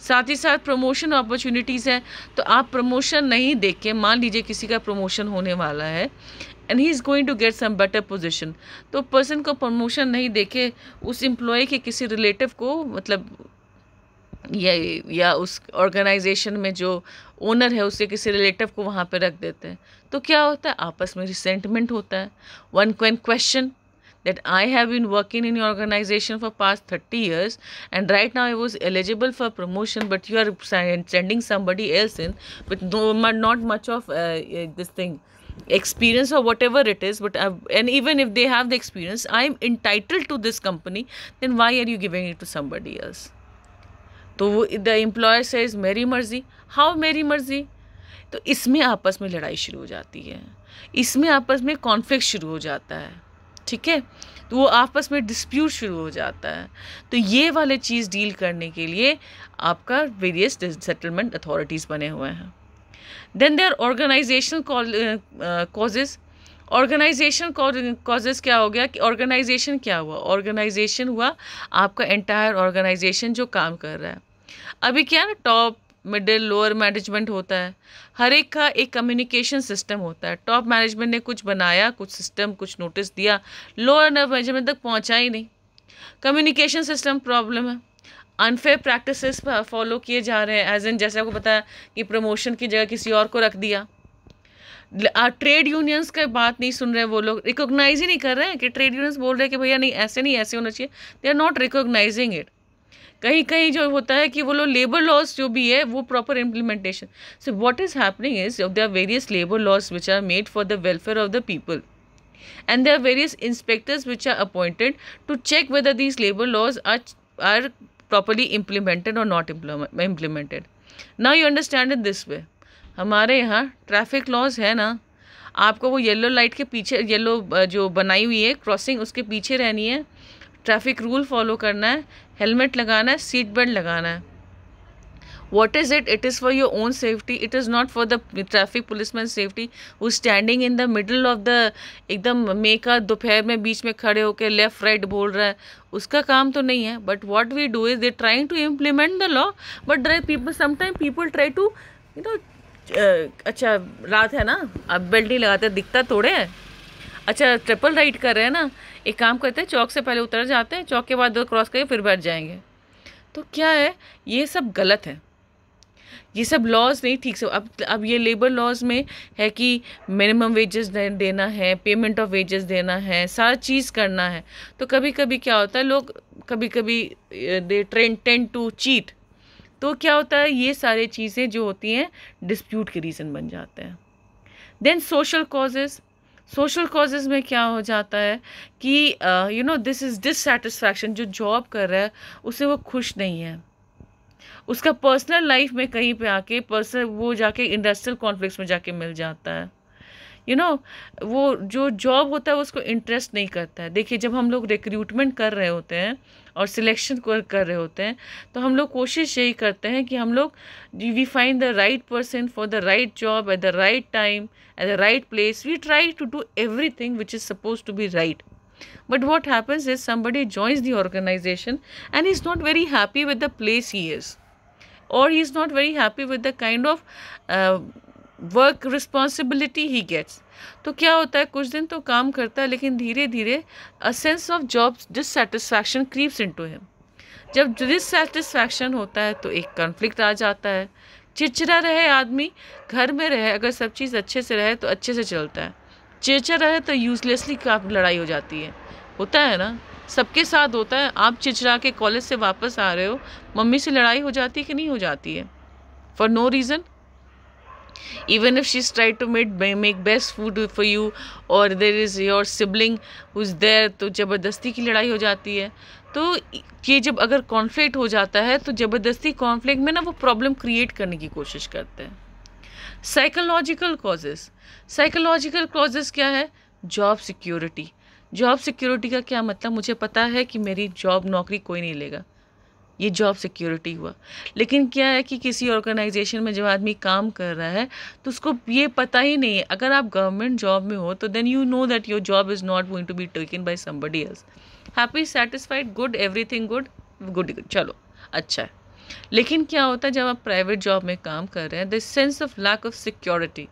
Speaker 1: साथ ही साथ प्रमोशन अपॉर्चुनिटीज़ हैं तो आप प्रमोशन नहीं देख के मान लीजिए किसी का प्रमोशन होने वाला है and he is going to get some better position तो पर्सन को प्रमोशन नहीं देखे उस एम्प्लॉय के किसी रिलेटिव को मतलब या या उस ऑर्गेनाइजेशन में जो ओनर है उसके किसी रिलेटिव को वहाँ पे रख देते हैं तो क्या होता है आपस में रिसेंटमेंट होता है वन क्वेन question that I have been working in your organization for past 30 years and right now I was eligible for promotion but you are sending somebody else in with no, not much of uh, this thing experience or whatever it is but uh, and even if they have the experience I am entitled to this company then why are you giving it to somebody else तो वो the employer says मेरी मर्जी how मेरी मर्जी तो इसमें आपस में लड़ाई शुरू हो जाती है इसमें आपस में कॉन्फ्लिक्ट शुरू हो जाता है ठीक है तो वो आपस में डिस्प्यूट शुरू हो जाता है तो ये वाले चीज़ डील करने के लिए आपका वेरियस सेटलमेंट अथॉरिटीज़ बने हुए हैं then there organisation causes organisation causes क्या हो गया कि ऑर्गेनाइजेशन क्या हुआ ऑर्गेनाइजेशन हुआ आपका एंटायर ऑर्गेनाइजेशन जो काम कर रहा है अभी क्या ना टॉप मिडिल लोअर मैनेजमेंट होता है हर एक का एक कम्युनिकेशन सिस्टम होता है टॉप मैनेजमेंट ने कुछ बनाया कुछ सिस्टम कुछ नोटिस दिया लोअर मैनेजमेंट तक पहुंचा ही नहीं कम्युनिकेशन सिस्टम प्रॉब्लम है अनफेयर प्रैक्टिस फॉलो किए जा रहे हैं एज एन जैसे आपको बताया कि प्रमोशन की जगह किसी और को रख दिया ट्रेड यूनियंस का बात नहीं सुन रहे वो लोग रिकोगनाइज ही नहीं कर रहे हैं कि ट्रेड यूनियंस बोल रहे हैं कि भैया नहीं ऐसे नहीं ऐसे होना चाहिए they are not recognising it कहीं कहीं जो होता है कि वो लोग लेबर लॉस जो भी है वो proper implementation so what is happening is of the various labour laws which are made for the welfare of the people and they are various inspectors which are appointed to check whether these labour laws are are properly implemented or not implemented ना you understand in this way हमारे यहाँ traffic laws है ना आपको वो yellow light के पीछे yellow जो बनाई हुई है क्रॉसिंग उसके पीछे रहनी है ट्रैफिक रूल फॉलो करना है हेलमेट लगाना है सीट बेल्ट लगाना है is is it is for your own safety it is not for the traffic police man safety वो standing in the middle of the एकदम मेका दोपहर में बीच में खड़े होकर लेफ्ट राइट बोल रहा है उसका काम तो नहीं है but what we do is they trying to implement the law but people sometime people try to you know अच्छा रात है ना अब बेल्ट नहीं लगाते दिखता थोड़े अच्छा ट्रिपल राइड कर रहे हैं ना एक काम करते हैं चौक से पहले उतर जाते हैं चौक के बाद दो क्रॉस करके फिर बैठ जाएंगे तो क्या है ये सब गलत है ये सब लॉज नहीं ठीक से अब अब ये लेबर लॉज में है कि मिनिमम वेजेस देना है पेमेंट ऑफ वेजेस देना है सारा चीज़ करना है तो कभी कभी क्या होता है लोग कभी कभी they train tend to cheat तो क्या होता है ये सारी चीज़ें जो होती हैं डिस्प्यूट के रीज़न बन जाते हैं then social causes social causes में क्या हो जाता है कि you know this is dissatisfaction जो जॉब कर रहा है उससे वो खुश नहीं है उसका पर्सनल लाइफ में कहीं पे आके पर्सनल वो जाके इंडस्ट्रियल कॉन्फ्लिक्ट में जाके मिल जाता है यू you नो know, वो जो जॉब होता है उसको इंटरेस्ट नहीं करता है देखिए जब हम लोग रिक्रूटमेंट कर रहे होते हैं और सिलेक्शन कर रहे होते हैं तो हम लोग कोशिश यही करते हैं कि हम लोग we find the right person for the right job at the right time at the right place we try to do everything which is suppose to be right but what happens is somebody joins the organisation and is not very happy with the place he is or he is not very happy with the kind of work responsibility he gets तो क्या होता है कुछ दिन तो काम करता है लेकिन धीरे धीरे a sense of job dissatisfaction creeps in to him जब डिससेटिस्फैक्शन होता है तो एक कन्फ्लिक्ट आ जाता है चिड़चिड़ा रहे आदमी घर में रहे अगर सब चीज़ अच्छे से रहे तो अच्छे से चलता है चिड़चिड़ा रहे तो यूजलेसली काफ़ी लड़ाई हो जाती है होता है ना सबके साथ होता है आप चिचरा के कॉलेज से वापस आ रहे हो मम्मी से लड़ाई हो जाती है कि नहीं हो जाती है for no reason even if she's tried to make make best food for you or there is your sibling who's there तो ज़बरदस्ती की लड़ाई हो जाती है तो ये जब अगर कॉन्फ्लिक्ट हो जाता है तो ज़बरदस्ती कॉन्फ्लिक्ट में ना वो प्रॉब्लम क्रिएट करने की कोशिश करते हैं साइकोलॉजिकल कॉजेस साइकोलॉजिकल कॉजेस क्या है जॉब सिक्योरिटी जॉब सिक्योरिटी का क्या मतलब मुझे पता है कि मेरी जॉब नौकरी कोई नहीं लेगा ये जॉब सिक्योरिटी हुआ लेकिन क्या है कि किसी ऑर्गेनाइजेशन में जब आदमी काम कर रहा है तो उसको ये पता ही नहीं है अगर आप गवर्नमेंट जॉब में हो तो then you know that your job is not going to be taken by somebody else happy satisfied good everything good good चलो अच्छा है लेकिन क्या होता है जब आप प्राइवेट जॉब में काम कर रहे हैं the sense of lack of security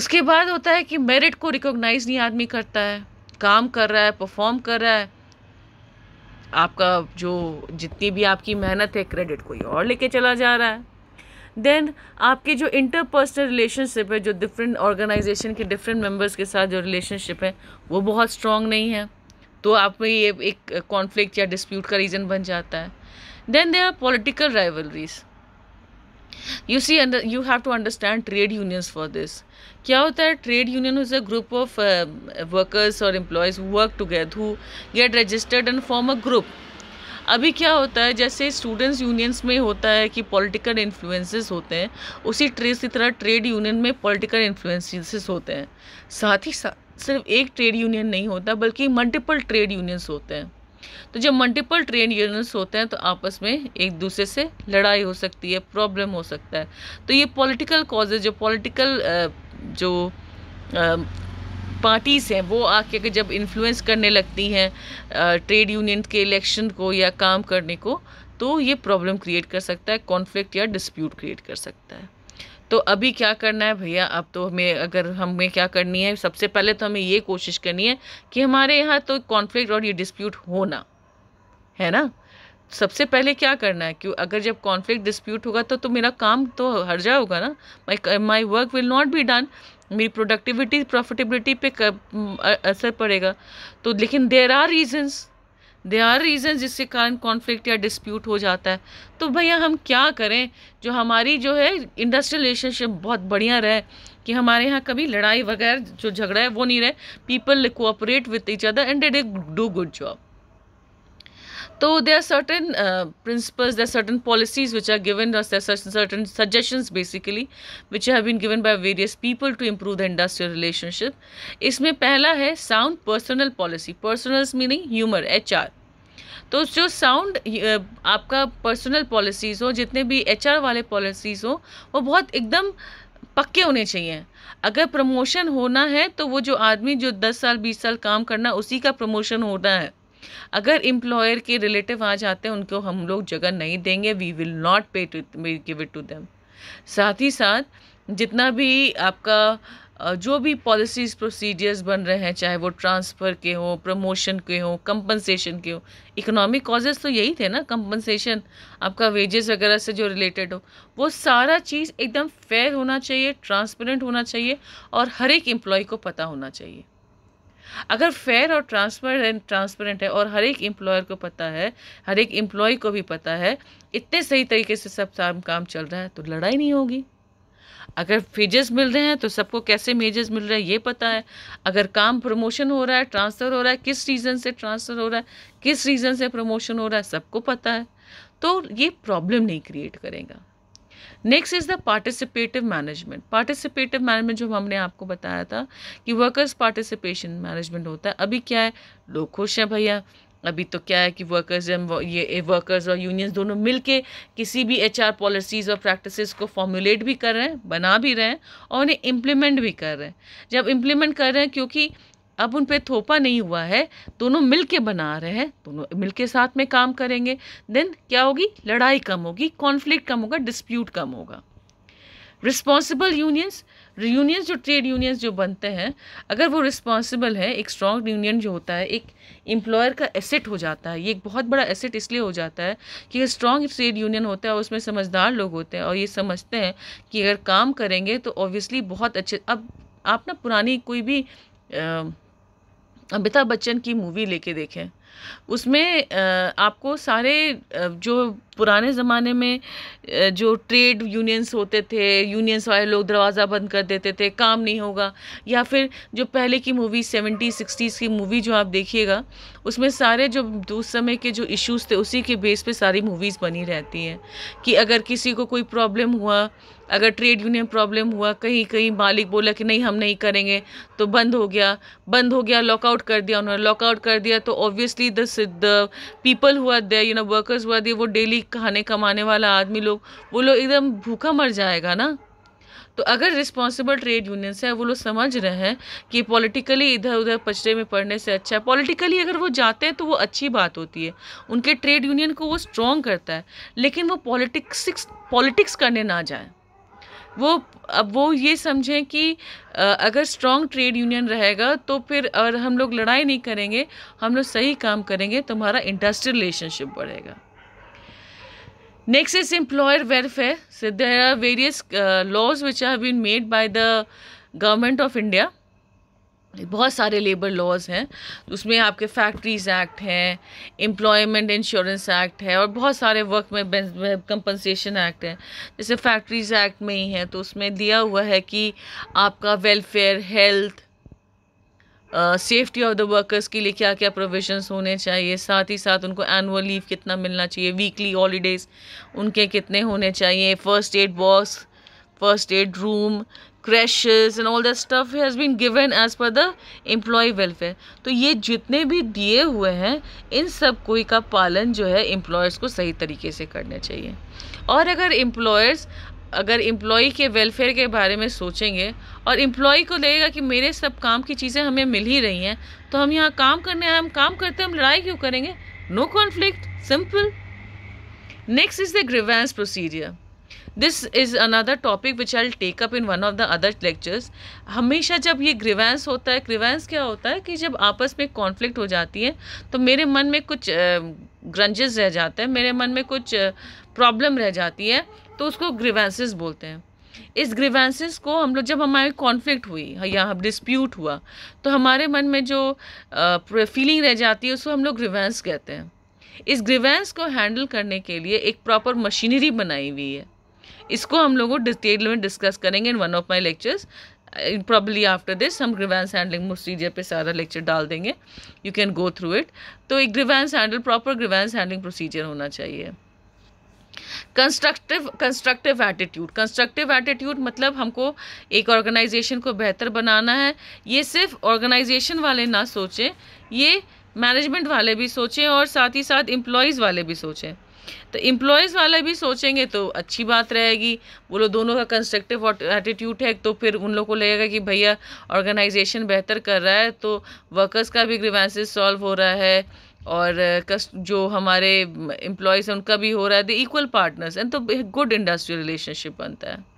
Speaker 1: उसके बाद होता है कि मेरिट को रिकॉग्नाइज नहीं आदमी करता है काम कर रहा है परफॉर्म कर रहा है आपका जो जितनी भी आपकी मेहनत है क्रेडिट कोई और लेके चला जा रहा है देन आपके जो इंटरपर्सनल रिलेशनशिप है जो डिफरेंट ऑर्गेनाइजेशन के डिफरेंट मेंबर्स के साथ जो रिलेशनशिप है वो बहुत स्ट्रॉन्ग नहीं है तो आप में ये एक कॉन्फ्लिक्ट या डिस्प्यूट का रीज़न बन जाता है then there are political rivalries you see you have to understand trade unions for this क्या होता है trade union is a group of workers और employees work together who get registered and form a group अभी क्या होता है जैसे students unions में होता है कि पॉलिटिकल इन्फ्लुएंसेस होते हैं उसी ट्रेस की तरह ट्रेड यूनियन में पॉलिटिकल इन्फ्लुएंसेस होते हैं साथ ही साथ सिर्फ एक ट्रेड यूनियन नहीं होता बल्कि मल्टीपल ट्रेड यूनियंस होते हैं तो जब मल्टीपल ट्रेन यूनियंस होते हैं तो आपस में एक दूसरे से लड़ाई हो सकती है प्रॉब्लम हो सकता है तो ये पॉलिटिकल कॉजेज जो पॉलिटिकल जो पार्टीज़ हैं वो आके के जब इन्फ्लुएंस करने लगती हैं ट्रेड यूनियन के इलेक्शन को या काम करने को तो ये प्रॉब्लम क्रिएट कर सकता है कॉन्फ्लिक्ट या डिस्प्यूट क्रिएट कर सकता है तो अभी क्या करना है भैया अब तो हमें अगर हमें क्या करनी है सबसे पहले तो हमें ये कोशिश करनी है कि हमारे यहाँ तो कॉन्फ्लिक्ट और ये डिस्प्यूट होना है ना सबसे पहले क्या करना है कि अगर जब कॉन्फ्लिक्ट डिस्प्यूट होगा तो तो मेरा काम तो हर जा होगा ना my my work will not be done मेरी प्रोडक्टिविटी प्रॉफिटेबिलिटी पे असर पड़ेगा तो लेकिन there are reasons they are reason जिसके कारण कॉन्फ्लिक्ट या डिस्प्यूट हो जाता है तो भैया हम क्या करें जो हमारी जो है इंडस्ट्रियल रिलेशनशिप बहुत बढ़िया रहे कि हमारे यहाँ कभी लड़ाई वगैरह जो झगड़ा है वो नहीं रहे people cooperate with each other and a do good job तो they are certain principle they are certain policies which are given certain suggestion basically which have been given by various people to improve the industrial relationship इसमें पहला है sound personnel policy personnel meaning humour H R तो जो sound uh, आपका personnel policies हो जितने भी H R वाले पॉलिसीज़ हो वो बहुत एकदम पक्के होने चाहिए अगर प्रमोशन होना है तो वो जो आदमी जो 10 साल 20 साल काम करना उसी का प्रमोशन होना है अगर इम्प्लॉयर के रिलेटिव आ जाते हैं उनको हम लोग जगह नहीं देंगे we will not pay give it to them साथ ही साथ जितना भी आपका जो भी पॉलिसीज प्रोसीजर्स बन रहे हैं चाहे वो ट्रांसफ़र के हो प्रमोशन के हो कंपनसेशन के हो इकोनॉमिक कॉजेज़ तो यही थे ना कंपनसेशन आपका वेजेस वगैरह से जो रिलेटेड हो वो सारा चीज़ एकदम फेयर होना चाहिए ट्रांसपेरेंट होना चाहिए और हर एक एम्प्लॉय को पता होना चाहिए अगर फेयर और ट्रांसपेरेंट ट्रांसपेरेंट है और हर एक एम्प्लॉयर को पता है हर एक एम्प्लॉय को भी पता है इतने सही तरीके से सब काम चल रहा है तो लड़ाई नहीं होगी अगर फेजेस मिल रहे हैं तो सबको कैसे मेजर्स मिल रहे हैं ये पता है अगर काम प्रमोशन हो रहा है ट्रांसफ़र हो रहा है किस रीज़न से ट्रांसफ़र हो रहा है किस रीज़न से प्रमोशन हो रहा है सबको पता है तो ये प्रॉब्लम नहीं क्रिएट करेगा next is the participative management participative management जो हमने आपको बताया था कि वर्कर्स पार्टिसिपेशन मैनेजमेंट होता है अभी क्या है लोग खुश हैं भैया अभी तो क्या है कि वर्कर्स एम ये वर्कर्स और यूनियंस दोनों मिलके किसी भी एचआर पॉलिसीज़ और प्रैक्टिसेस को फॉर्मुलेट भी कर रहे हैं बना भी रहे हैं और उन्हें इम्प्लीमेंट भी कर रहे हैं जब इम्प्लीमेंट कर रहे हैं क्योंकि अब उन पर थोपा नहीं हुआ है दोनों मिल के बना रहे हैं दोनों मिल के साथ में काम करेंगे देन क्या होगी लड़ाई कम होगी कॉन्फ्लिक्ट कम होगा डिस्प्यूट कम होगा रिस्पॉन्सिबल यूनियंस यूनियंस जो ट्रेड यूनियंस जो बनते हैं अगर वो रिस्पॉन्सिबल है एक स्ट्रॉन्ग यूनियन जो होता है एक एम्प्लॉयर का एसेट हो जाता है ये एक बहुत बड़ा एसेट इसलिए हो जाता है कि स्ट्रॉन्ग ट्रेड यूनियन होता है और उसमें समझदार लोग होते हैं और ये समझते हैं कि अगर काम करेंगे तो ऑब्वियसली बहुत अच्छे अब आप ना पुरानी कोई भी आ, अमिताभ बच्चन की मूवी लेके देखें उसमें आपको सारे जो पुराने ज़माने में जो ट्रेड यूनियंस होते थे यूनियंस वाले लोग दरवाज़ा बंद कर देते थे काम नहीं होगा या फिर जो पहले की मूवी सेवेंटी सिक्सटीज़ की मूवी जो आप देखिएगा उसमें सारे जो उस समय के जो इश्यूज थे उसी के बेस पे सारी मूवीज़ बनी रहती हैं कि अगर किसी को कोई प्रॉब्लम हुआ अगर ट्रेड यूनियन प्रॉब्लम हुआ कहीं कहीं मालिक बोला कि नहीं हम नहीं करेंगे तो बंद हो गया बंद हो गया लॉकआउट कर दिया उन्होंने लॉकआउट कर दिया तो ऑब्वियसली द पीपल हुआ दे यू नो वर्कर्स हुआ दे वो डेली खाने कमाने वाला आदमी लोग वो लोग एकदम भूखा मर जाएगा ना तो अगर रिस्पॉन्सिबल ट्रेड यूनियन है वो लोग समझ रहे हैं कि पॉलिटिकली इधर उधर पचड़े में पड़ने से अच्छा है पॉलिटिकली अगर वो जाते हैं तो वो अच्छी बात होती है उनके ट्रेड यूनियन को वो स्ट्रॉन्ग करता है लेकिन वो पॉलिटिक्स पॉलिटिक्स करने ना जाए वो अब वो ये समझें कि अगर स्ट्रॉन्ग ट्रेड यूनियन रहेगा तो फिर और हम लोग लड़ाई नहीं करेंगे हम लोग सही काम करेंगे तुम्हारा इंडस्ट्रियल रिलेशनशिप बढ़ेगा Next is employer welfare. So there are various uh, laws which have been made by the government of India. बहुत सारे लेबर लॉज हैं उसमें आपके फैक्ट्रीज एक्ट हैं एम्प्लॉयमेंट इंश्योरेंस एक्ट है और बहुत सारे वर्क में कंपनसेशन एक्ट हैं जैसे फैक्ट्रीज एक्ट में ही है तो उसमें दिया हुआ है कि आपका welfare health safety of the workers के लिए क्या क्या प्रोविजंस होने चाहिए साथ ही साथ उनको एनुअल लीव कितना मिलना चाहिए वीकली हॉलीडेज़ उनके कितने होने चाहिए first aid box first aid room creches and all that stuff has been given as per the employ welfare तो ये जितने भी दिए हुए हैं इन सब कोई का पालन जो है एम्प्लॉयर्स को सही तरीके से करना चाहिए और अगर एम्प्लॉयर्स अगर एम्प्लॉय के वेलफेयर के बारे में सोचेंगे और एम्प्लॉय को लगेगा कि मेरे सब काम की चीज़ें हमें मिल ही रही हैं तो हम यहाँ काम करने हैं हम काम करते हैं हम लड़ाई क्यों करेंगे no conflict simple next is the grievance procedure this is another topic which I take up in one of the other lectures हमेशा जब ये ग्रीवेंस होता है ग्रीवेंस क्या होता है कि जब आपस में कॉन्फ्लिक्ट हो जाती है तो मेरे मन में कुछ ग्रंजेस रह जाते हैं मेरे मन में कुछ प्रॉब्लम रह जाती है तो उसको ग्रीवेंसेस बोलते हैं इस ग्रीवेंसेस को हम लोग जब हमारी कॉन्फ्लिक्ट हुई या हम डिस्प्यूट हुआ तो हमारे मन में जो फीलिंग रह जाती है उसको हम लोग ग्रीवेंस कहते हैं इस ग्रीवेंस को हैंडल करने के लिए एक प्रॉपर मशीनरी बनाई हुई है इसको हम लोग डिटेल में डिस्कस करेंगे in one of my lectures probably after this हम ग्रीवेंस हैंडलिंग प्रोसीजर पे सारा लेक्चर डाल देंगे you can go through it तो एक grievance handle proper grievance handling procedure होना चाहिए constructive constructive attitude constructive attitude मतलब हमको एक ऑर्गेनाइजेशन को बेहतर बनाना है ये सिर्फ ऑर्गेनाइजेशन वाले ना सोचें ये मैनेजमेंट वाले भी सोचें और साथ ही साथ एम्प्लॉयज़ वाले भी सोचें तो एम्प्लॉयज़ वाले भी सोचेंगे तो अच्छी बात रहेगी वो लोग दोनों का कंस्ट्रक्टिव एटीट्यूड है तो फिर उन लोग को लगेगा कि भैया ऑर्गेनाइजेशन बेहतर कर रहा है तो वर्कर्स का भी ग्रीवेंसेज सॉल्व हो रहा है और कस्ट जो हमारे एम्प्लॉयज़ हैं उनका भी हो रहा है दे इक्वल पार्टनर्स एंड तो गुड इंडस्ट्रियल रिलेशनशिप बनता है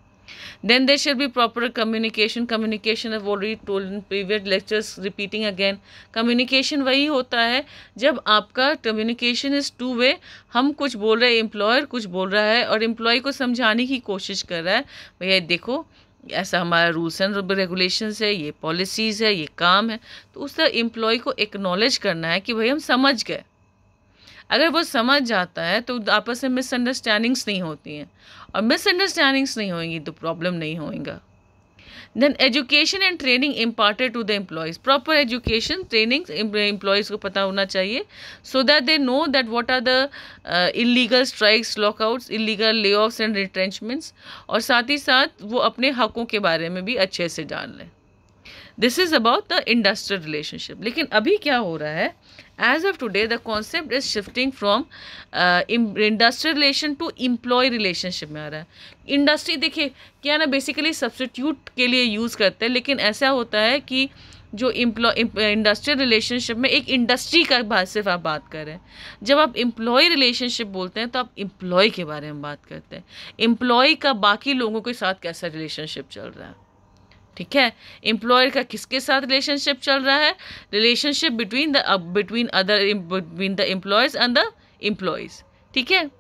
Speaker 1: देन देर शेड भी proper communication communication already told in previous lectures repeating again communication वही होता है जब आपका कम्युनिकेशन इज टू वे हम कुछ बोल रहे हैं एम्प्लॉयर कुछ बोल रहा है और एम्प्लॉय को समझाने की कोशिश कर रहा है भैया देखो ऐसा हमारा रूल्स एंड रेगुलेशन है ये पॉलिसीज़ है ये काम है तो उस तरह एम्प्लॉय को एक्नॉलेज करना है कि भाई हम समझ गए अगर वो समझ जाता है तो आपस में मिसअंडरस्टैंडिंग्स नहीं होती हैं और मिसअंडरस्टैंडिंग्स नहीं होंगी तो प्रॉब्लम नहीं होएगा then education and training imparted to the employees proper education training employees को पता होना चाहिए so that they know that what are the illegal strikes lockouts illegal layoffs and retrenchments और साथ ही साथ वो अपने हकों के बारे में भी अच्छे से जान लें this is about the industrial relationship लेकिन अभी क्या हो रहा है as of today the concept is shifting from industry relation to employ relationship में आ रहा है इंडस्ट्री देखिए क्या ना बेसिकली सब्सिट्यूट के लिए यूज़ करते हैं लेकिन ऐसा होता है कि जो इंडस्ट्रियल रिलेशनशिप में एक इंडस्ट्री का बात सिर्फ आप बात कर रहे हैं जब आप इम्प्लॉय रिलेशनशिप बोलते हैं तो आप इम्प्लॉय के बारे में बात करते हैं इम्प्लॉय का बाकी लोगों के साथ कैसा रिलेशनशिप चल रहा है ठीक है एम्प्लॉयर का किसके साथ रिलेशनशिप चल रहा है relationship between the between other between the employees and the employees ठीक है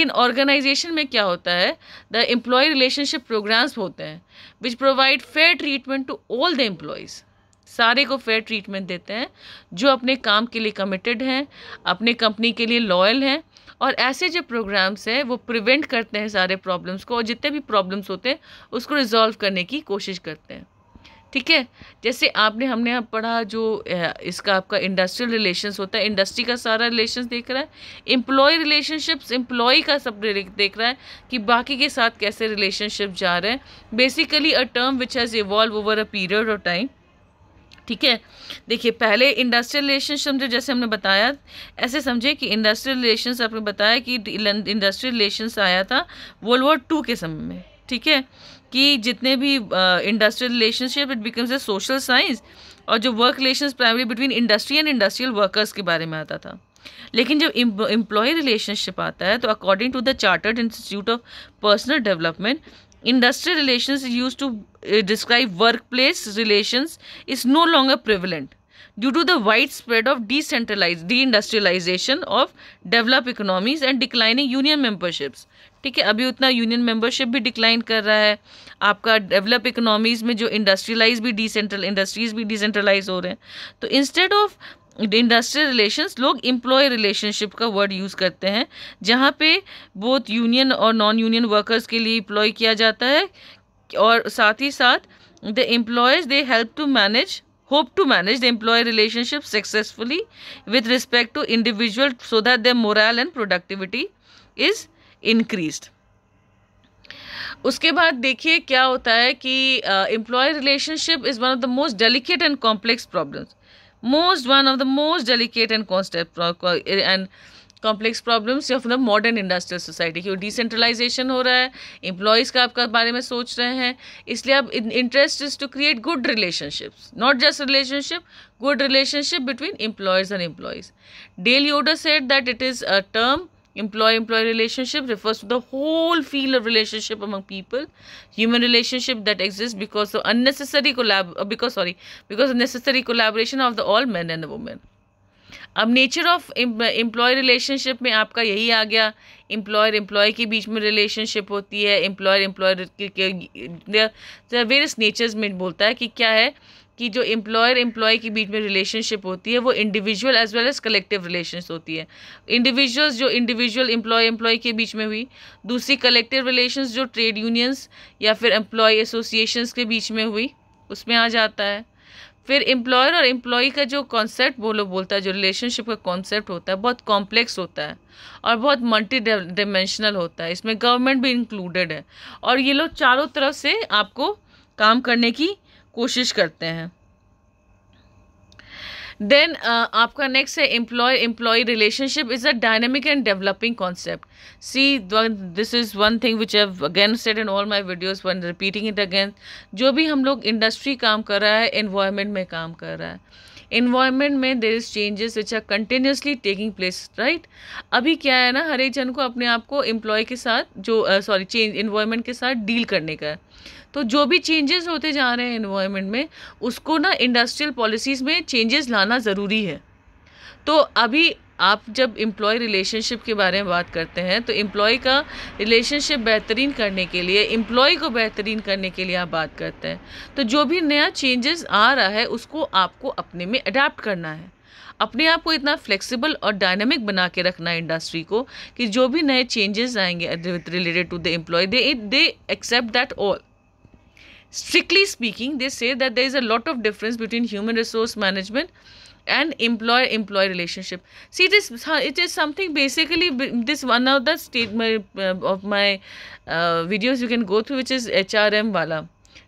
Speaker 1: इन ऑर्गेनाइजेशन में क्या होता है द एम्प्लॉय रिलेशनशिप प्रोग्राम्स होते हैं which provide fair treatment to all the employees सारे को फेयर ट्रीटमेंट देते हैं जो अपने काम के लिए कमिटेड हैं अपने कंपनी के लिए लॉयल हैं और ऐसे जो प्रोग्राम्स हैं वो प्रिवेंट करते हैं सारे प्रॉब्लम्स को और जितने भी प्रॉब्लम्स होते हैं उसको रिजॉल्व करने की कोशिश करते हैं ठीक है जैसे आपने हमने यहाँ पढ़ा जो इसका आपका इंडस्ट्रियल रिलेशंस होता है इंडस्ट्री का सारा रिलेशंस देख रहा है एम्प्लॉय रिलेशनशिप्स एम्प्लॉय का सब देख रहा है कि बाकी के साथ कैसे रिलेशनशिप जा रहे हैं basically a term which has evolve over a period of time ठीक है देखिए पहले इंडस्ट्रियल रिलेशन समझे जैसे हमने बताया ऐसे समझे कि इंडस्ट्रियल रिलेशन आपने बताया कि इंडस्ट्रियल रिलेशन आया था वर्ल्ड वॉर टू के समय में ठीक है कि जितने भी industrial relationship it becomes a social science और जो work relation primary between industry and industrial workers के बारे में आता था लेकिन जब एम्प्लॉय रिलेशनशिप आता है तो according to the Chartered Institute of Personnel Development industrial relation use to describe workplace relation is no longer prevalent due to the widespread of decentralise deindustrialisation of develop economies and declining union memberships ठीक है अभी उतना union membership भी decline कर रहा है आपका develop economies में जो इंडस्ट्रियलाइज भी डिसेंट्रल इंडस्ट्रीज भी डिसेंट्रलाइज हो रहे हैं तो इंस्टेड ऑफ इंडस्ट्री रिलेशंस लोग एम्प्लॉय रिलेशनशिप का वर्ड यूज़ करते हैं जहाँ पे बोथ यूनियन और नॉन यूनियन वर्कर्स के लिए इम्प्लॉय किया जाता है और साथ ही साथ the employees they help to manage hope to manage the employee relationship successfully with respect to individual so that the morale and productivity is increase उसके बाद देखिए क्या होता है कि employee relationship is one of the most delicate and complex problems most one of the most delicate and constant and complex problems of the modern industrial society क्यों decentralization हो रहा है एम्प्लॉयज़ का आपका बारे में सोच रहे हैं इसलिए अब interest is to create good relationships not just relationship good relationship between employees and employees Dale Yoder said that it is a term Employee employee relationship refers to the whole field of relationship among people. Human relationship that exists because of unnecessary collab uh, because sorry because of necessary collaboration of the all men and the women. अब nature of employee relationship में आपका यही आ गया employer employ के बीच में relationship होती है एम्प्लॉयर एम्प्लॉयर के वेरियस नेचर्स में बोलता है कि क्या है कि जो एम्प्लॉयर एम्प्लॉय के बीच में रिलेशनशिप होती है वो individual as well as collective relations होती है इंडिविजुअल्स जो इंडिविजुअल एम्प्लॉय एम्प्लॉय के बीच में हुई दूसरी कलेक्टिव रिलेशंस जो ट्रेड यूनियंस या फिर एम्प्लॉय एसोसिएशंस के बीच में हुई उसमें आ जाता है फिर एम्प्लॉयर और एम्प्लॉय का जो कॉन्सेप्ट वो लोग बोलता है जो रिलेशनशिप का कॉन्सेप्ट होता है बहुत कॉम्प्लेक्स होता है और बहुत मल्टी डिमेंशनल होता है इसमें गवर्नमेंट भी इंक्लूडेड है और ये लोग चारों तरफ से आपको काम करने की कोशिश करते हैं देन uh, आपका नेक्स्ट है employee employee relationship is a dynamic and developing concept see this is one thing which have again said in all my videos one repeating it again जो भी हम लोग इंडस्ट्री काम कर रहा है इन्वायरमेंट में काम कर रहा है इन्वायरमेंट में there is changes which are continuously taking place right अभी क्या है ना हर एक जन को अपने आप को एम्प्लॉय के साथ जो सॉरी चेंज इन्वायरमेंट के साथ डील करने का है तो जो भी चेंजेस होते जा रहे हैं इन्वायरमेंट में उसको ना इंडस्ट्रियल पॉलिसीज़ में चेंजेस लाना ज़रूरी है तो अभी आप जब एम्प्लॉय रिलेशनशिप के बारे में बात करते हैं तो एम्प्लॉय का रिलेशनशिप बेहतरीन करने के लिए एम्प्लॉय को बेहतरीन करने के लिए आप बात करते हैं तो जो भी नया चेंजेस आ रहा है उसको आपको अपने में अडाप्ट करना है अपने आप को इतना फ्लेक्सिबल और डायनामिक बना के रखना है इंडस्ट्री को कि जो भी नए चेंजेस आएंगे related to the employee they they accept that all strictly speaking they say that there is a lot of difference between human resource management and employer employee relationship see this it is something basically this one of the statement of my uh, videos you can go through which is hrm wala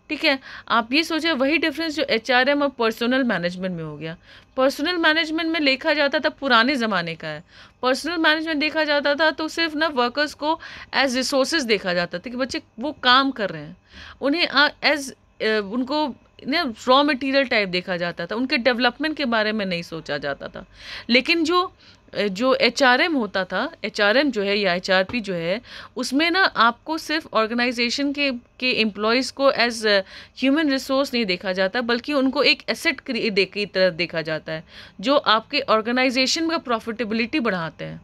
Speaker 1: ठीक है आप ये सोचे वही difference जो H और personal management में हो गया पर्सनल मैनेजमेंट में लिखा जाता था पुराने ज़माने का है पर्सनल मैनेजमेंट देखा जाता था तो सिर्फ ना वर्कर्स को एज रिसोर्सेज देखा जाता था कि बच्चे वो काम कर रहे हैं उन्हें एज उनको रॉ मटेरियल टाइप देखा जाता था उनके डेवलपमेंट के बारे में नहीं सोचा जाता था लेकिन जो जो एच होता था एच जो है या एच जो है उसमें ना आपको सिर्फ ऑर्गेनाइजेशन के के एम्प्लॉयज़ को एज ह्यूमन रिसोर्स नहीं देखा जाता बल्कि उनको एक एसेट की तरह देखा जाता है जो आपके ऑर्गेनाइजेशन का प्रॉफिटेबिलिटी बढ़ाते हैं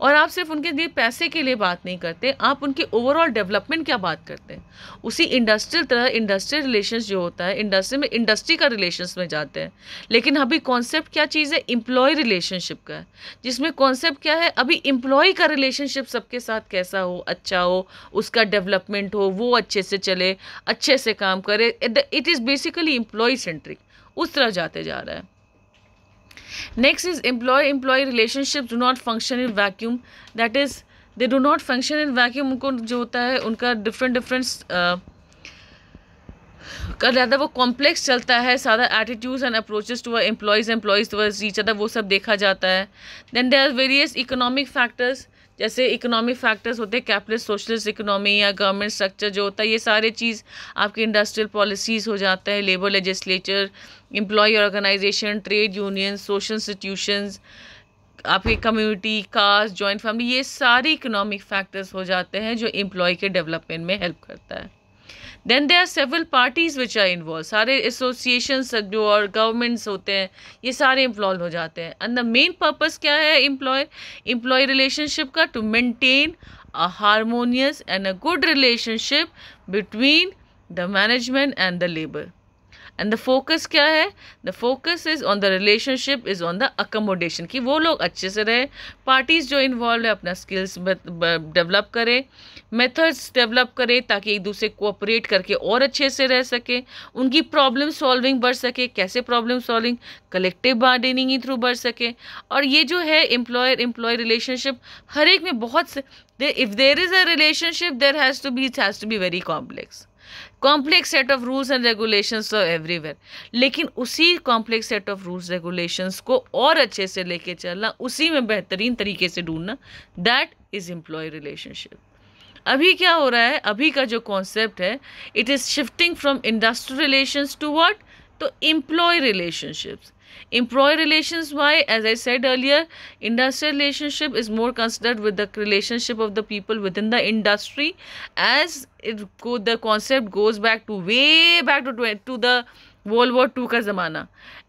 Speaker 1: और आप सिर्फ उनके लिए पैसे के लिए बात नहीं करते आप उनके ओवरऑल डेवलपमेंट क्या बात करते हैं उसी इंडस्ट्रियल तरह इंडस्ट्रियल रिलेशन जो होता है इंडस्ट्री में इंडस्ट्री का रिलेशन में जाते हैं लेकिन अभी कॉन्सेप्ट क्या चीज़ है इम्प्लॉय रिलेशनशिप का है जिसमें कॉन्सेप्ट क्या है अभी इम्प्लॉय का रिलेशनशिप सबके साथ कैसा हो अच्छा हो उसका डेवलपमेंट हो वो अच्छे से चले अच्छे से काम करे it is basically employee centric उस तरह जाते जा रहा है next is employee employee relationship do not function in vacuum that is they do not function in vacuum उनको जो होता है उनका डिफरेंट डिफरेंट कर ज़्यादा वो कॉम्प्लेक्स चलता है सारा attitude and approaches to employees employees towards each other वो सब देखा जाता है then there are various economic factors जैसे इकोनॉमिक फैक्टर्स होते हैं कैपिटलिस्ट सोशलिस्ट इकोनॉमी या गवर्नमेंट स्ट्रक्चर जो होता है ये सारे चीज़ आपके इंडस्ट्रियल पॉलिसीज़ हो जाते हैं labour legislature employee organization trade union social institutions आपकी कम्युनिटी कास्ट जॉइंट फैमिली ये सारे इकोनॉमिक फैक्टर्स हो जाते हैं जो एम्प्लॉय के डेवलपमेंट में हेल्प करता है then they are several parties which are involved सारे एसोसिएशंस जो और गवर्नमेंट्स होते हैं ये सारे इम्प्लॉय हो जाते हैं एंड द मेन पर्पज़ क्या है एम्प्लॉय एम्प्लॉय रिलेशनशिप का to maintain a harmonious and a good relationship between the management and the labour and the focus क्या है the focus is on the relationship is on the accommodation कि वो लोग अच्छे से रहें पार्टीज़ जो इन्वॉल्व है अपना स्किल्स डेवलप करें मेथड्स डेवलप करें ताकि एक दूसरे कोऑपरेट करके और अच्छे से रह सकें उनकी प्रॉब्लम सॉल्विंग बढ़ सके कैसे प्रॉब्लम सॉल्विंग कलेक्टिव बार्गेनिंग ही थ्रू बढ़ सके और ये जो है एम्प्लॉयर एम्प्लॉय रिलेशनशिप हर एक में बहुत से if there is a relationship there has to be it has to be very complex complex set of rules and regulations तो एवरीवेयर लेकिन उसी complex set of rules regulations को और अच्छे से लेके चलना उसी में बेहतरीन तरीके से ढूंढना दैट इज़ एम्प्लॉय रिलेशनशिप अभी क्या हो रहा है अभी का जो कॉन्सेप्ट है it is shifting from industrial relations towards तो employee relationships Employee relations why? As I said earlier, industrial relationship is more considered with the relationship of the people within the industry as it go, the concept goes back to way back to, to the world war two का ज़माना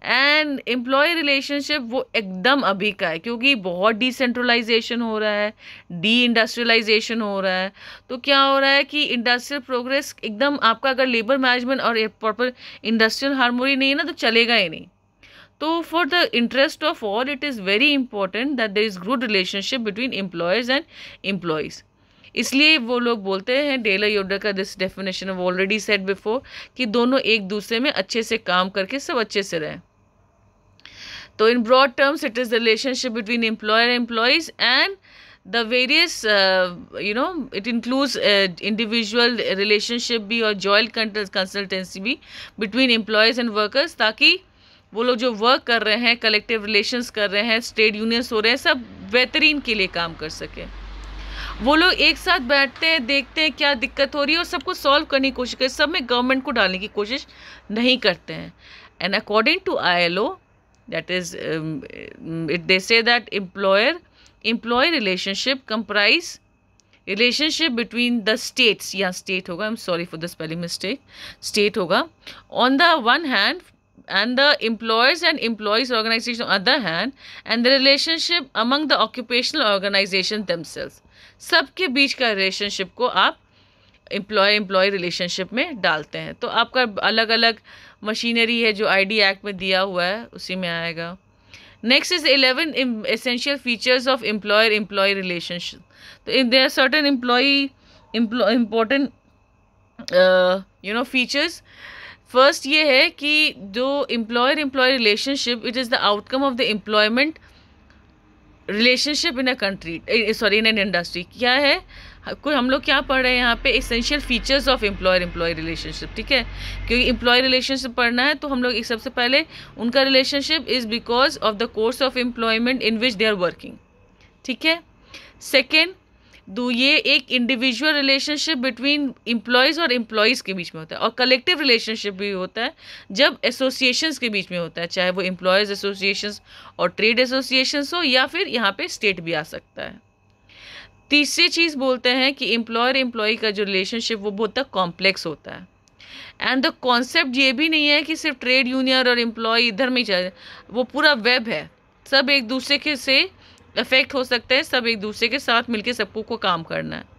Speaker 1: and employ relationship वो एकदम अभी का है क्योंकि बहुत decentralisation हो रहा है डी इंडस्ट्रियलाइजेशन हो रहा है तो क्या हो रहा है कि इंडस्ट्रियल प्रोग्रेस एकदम आपका अगर लेबर मैनेजमेंट और प्रॉपर इंडस्ट्रियल हारमोनी नहीं है ना तो चलेगा ही नहीं तो for the interest of all it is very important that there is good relationship between employees and employees इसलिए वो लोग बोलते हैं डेला योडर का this definition of already said before कि दोनों एक दूसरे में अच्छे से काम करके सब अच्छे से रहें तो in broad terms it is the relationship between employer employees and the various you know it includes individual relationship भी और जॉइंट कंसल्टेंसी भी बिटवीन एम्प्लॉयज़ एंड वर्कर्स ताकि वो लोग जो वर्क कर रहे हैं कलेक्टिव रिलेशंस कर रहे हैं स्टेट यूनियंस हो रहे हैं सब बेहतरीन के लिए काम कर सके वो लोग एक साथ बैठते हैं देखते हैं क्या दिक्कत हो रही है और सबको सॉल्व करने की कोशिश करें सब में गवर्नमेंट को डालने की कोशिश नहीं करते हैं and according to I L O that is it they say that employer employee relationship comprise relationship between the states या स्टेट होगा I am sorry for the spelling mistake state होगा on the one hand and the employers and employees organization on other hand and the relationship among the occupational organization themselves सबके बीच का relationship को आप employ employee relationship में डालते हैं तो आपका अलग अलग मशीनरी है जो आईडी एक्ट में दिया हुआ है उसी में आएगा next is eleven essential features of employer employee relationship तो in there certain employee important you know features first ये है कि जो employer employee relationship it is the outcome of the employment relationship in a country sorry in an industry क्या है कोई हम लोग क्या पढ़ रहे हैं यहाँ पे essential features of employer employee relationship ठीक है क्योंकि एम्प्लॉय रिलेशनशिप पढ़ना है तो हम लोग एक सबसे पहले उनका relationship is because of the course of employment in which they are working ठीक है सेकेंड दो ये एक इंडिविजुअल रिलेशनशिप बिटवीन इम्प्लॉयज़ और एम्प्लॉयज़ के बीच में होता है और कलेक्टिव रिलेशनशिप भी होता है जब एसोसिएशंस के बीच में होता है चाहे वो एम्प्लॉयज़ एसोसिएशंस और ट्रेड एसोसिएशंस हो या फिर यहाँ पे स्टेट भी आ सकता है तीसरी चीज़ बोलते हैं कि एम्प्लॉयर एम्प्लॉय का जो रिलेशनशिप वो बहुत कॉम्प्लेक्स होता है एंड द कॉन्सेप्ट ये भी नहीं है कि सिर्फ ट्रेड यूनियन और एम्प्लॉय इधर में ही चल वो पूरा वेब है सब एक दूसरे के से अफेक्ट हो सकता है सब एक दूसरे के साथ मिलकर सबको को काम करना है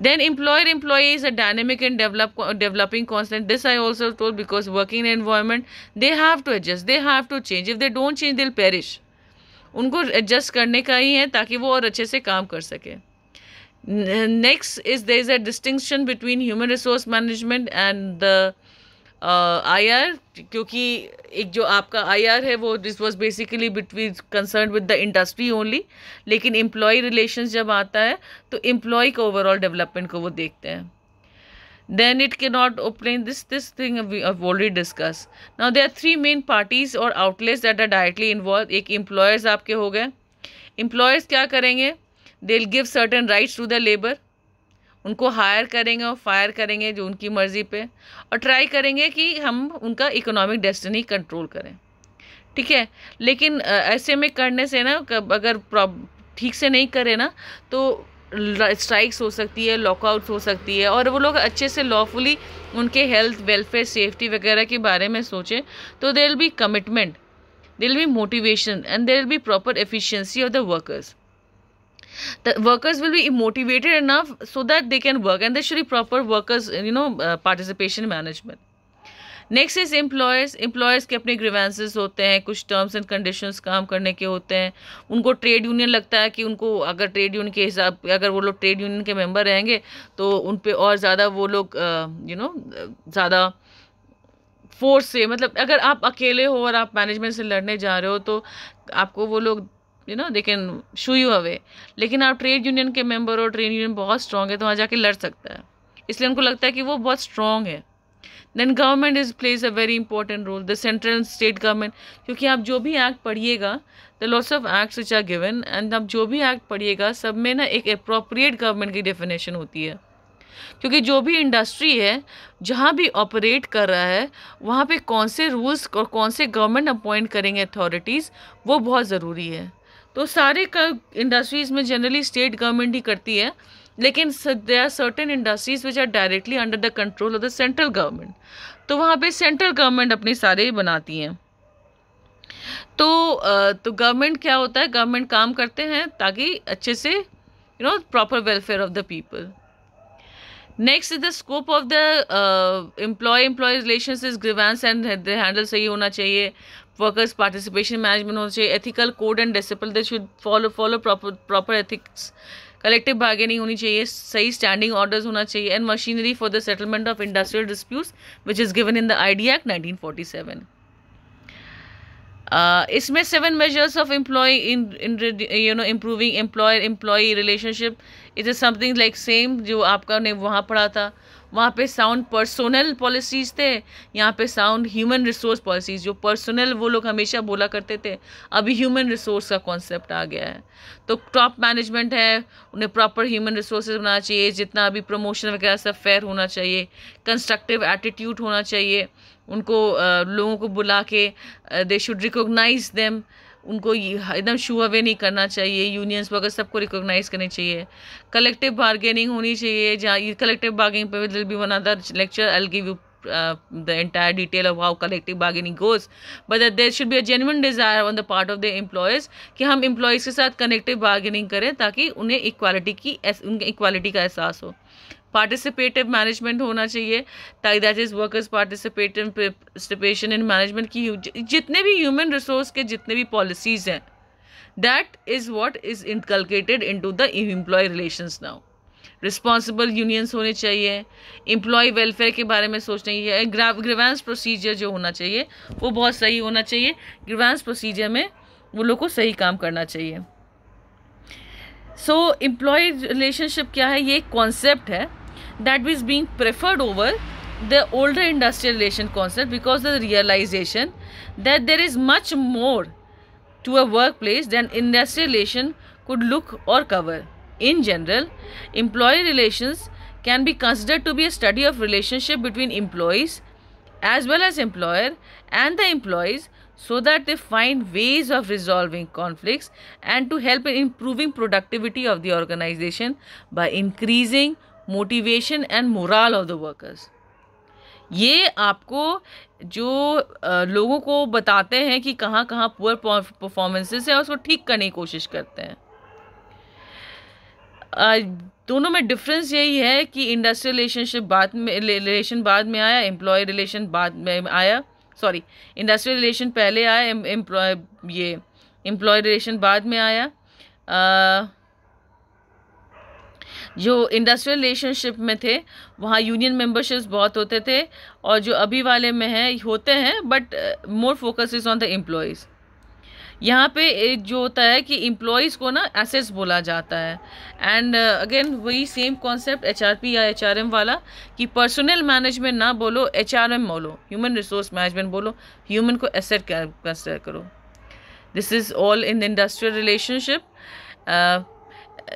Speaker 1: then employer employee is a dynamic and develop developing concept this I also told because working environment they have to adjust they have to change if they don't change they'll perish उनको adjust करने का ही है ताकि वो और अच्छे से काम कर सकें next is there is a distinction between human resource management and the I R क्योंकि एक जो आपका आई आर है वो this was basically between concern with the industry only लेकिन एम्प्लॉय रिलेशन जब आता है तो एम्प्लॉय का ओवरऑल डेवलपमेंट को वो देखते हैं देन इट के not open this this thing already discuss now they are three main parties और outlets that are directly involved एक एम्प्लॉयर्स आपके हो गए एम्प्लॉयर्स क्या करेंगे they give certain rights to the labour उनको हायर करेंगे और फायर करेंगे जो उनकी मर्ज़ी पे और ट्राई करेंगे कि हम उनका इकोनॉमिक डेस्टिनी कंट्रोल करें ठीक है लेकिन ऐसे में करने से ना अगर ठीक से नहीं करें ना तो स्ट्राइक्स हो सकती है लॉकआउट्स हो सकती है और वो लोग अच्छे से लॉफुली उनके हेल्थ वेलफेयर सेफ्टी वगैरह के बारे में सोचें तो there be commitment there be motivation and there be proper efficiency of the workers the workers will be motivated enough so that they can work and there should be proper workers you know uh, participation management next is employees employees के अपने grievances होते हैं कुछ terms and conditions काम करने के होते हैं उनको ट्रेड यूनियन लगता है कि उनको अगर ट्रेड यूनियन के हिसाब अगर वो लोग ट्रेड यूनियन के मेंबर रहेंगे तो उन पर और ज़्यादा वो लोग यू uh, नो uh, ज़्यादा फोर्स से मतलब अगर आप अकेले हो और आप मैनेजमेंट से लड़ने जा रहे हो तो आपको वो लोग you know they can shoo you away लेकिन आप ट्रेड यूनियन के मेंबर और ट्रेड यूनियन बहुत स्ट्रांग है तो वहाँ जाके लड़ सकता है इसलिए उनको लगता है कि वो बहुत स्ट्रांग है then government is plays a very important role the central and state government क्योंकि आप जो भी एक्ट पढ़िएगा the laws of acts which are given and आप जो भी एक्ट पढ़िएगा सब में ना एक अप्रोप्रिएट गवर्नमेंट की डेफिनेशन होती है क्योंकि जो भी इंडस्ट्री है जहाँ भी ऑपरेट कर रहा है वहाँ पे कौन से रूल्स और कौन से गवर्नमेंट अपॉइंट करेंगे अथॉरिटीज़ वो बहुत ज़रूरी है तो सारे इंडस्ट्रीज़ में जनरली स्टेट गवर्नमेंट ही करती है लेकिन they are certain industries which are directly under the control of the central government तो वहाँ पे सेंट्रल गवर्नमेंट अपने सारे बनाती हैं तो तो गवर्नमेंट क्या होता है गवर्नमेंट काम करते हैं ताकि अच्छे से you know proper welfare of the people next is the scope of the employee employee relation is grievance and handle सही होना चाहिए वर्कर्स पार्टिसिपेशन मैनेजमेंट होना चाहिए ethical code and discipline they should follow follow proper ethics collective bargaining होनी चाहिए सही standing orders होना चाहिए and machinery for the settlement of industrial dispute which is given in the I D act nineteen forty seven इसमें seven measures of employee you know improving employer employee relationship it is something like same जो आपका ने वहाँ पढ़ा था वहाँ पे sound personnel policies थे यहाँ पे साउंड ह्यूमन रिसोर्स पॉलिसीज़ जो पर्सोनल वो लोग हमेशा बोला करते थे अभी ह्यूमन रिसोर्स का कॉन्सेप्ट आ गया है तो टॉप मैनेजमेंट है उन्हें प्रॉपर ह्यूमन रिसोर्स बनाना चाहिए जितना अभी प्रमोशन वगैरह सब फेयर होना चाहिए कंस्ट्रक्टिव एटीट्यूड होना चाहिए उनको लोगों को बुला के दे शुड रिकोगनाइज देम उनको एकदम शो अवे नहीं करना चाहिए यूनियंस वगैरह सबको रिकॉग्नाइज करनी चाहिए कलेक्टिव बार्गेनिंग होनी चाहिए जहाँ कलेक्टिव बार्गेनिंग पर will be one other lecture I give you the entire detail of how collective bargaining goes but that there should be a genuine desire on the part of the employees कि हम employees के साथ collective bargaining करें ताकि उन्हें equality की उनके equality का एहसास हो पार्टिसिपेटिव मैनेजमेंट होना चाहिए ताकि that is workers participation in management की जितने भी ह्यूमन रिसोर्स के जितने भी पॉलिसीज़ हैं that is what is inculcated into the employee relation now responsible unions होने चाहिए एम्प्लॉय वेलफेयर के बारे में सोचना चाहिए ग्रीवेंस प्रोसीजर जो होना चाहिए वो बहुत सही होना चाहिए ग्रीवेंस प्रोसीजर में वो लोग को सही काम करना चाहिए सो एम्प्लॉय रिलेशनशिप क्या है ये एक कॉन्सेप्ट है that is being preferred over the older industrialization concept because of the realization that there is much more to a workplace than industrialization could look or cover. In general, employee relations can be considered to be a study of relationship between employees as well as employer and the employees so that they find ways of resolving conflicts and to help in improving productivity of the organization by increasing motivation and morale of the workers ये आपको जो लोगों को बताते हैं कि कहाँ कहाँ पुअर परफॉर्मेंसेस हैं उसको ठीक करने की कोशिश करते हैं दोनों में डिफरेंस यही है कि इंडस्ट्रियल रिलेशनशिप बाद में रिलेशन बाद में आया एम्प्लॉय रिलेशन बाद में आया सॉरी इंडस्ट्रियल रिलेशन पहले आया एम्प्लॉय ये एम्प्लॉय रिलेशन बाद में आया आ, जो इंडस्ट्रियल रिलेशनशिप में थे वहाँ यूनियन मेंबरशिप्स बहुत होते थे और जो अभी वाले में हैं होते हैं but more focus is on the employees यहाँ पे जो होता है कि इम्प्लॉयज़ को ना एसेट्स बोला जाता है एंड अगेन uh, वही सेम कॉन्सेप्ट एच या एच वाला कि पर्सनल मैनेजमेंट ना बोलो एच बोलो ह्यूमन रिसोर्स मैनेजमेंट बोलो ह्यूमन को एसेट कंसिडर करो this is all in industrial relationship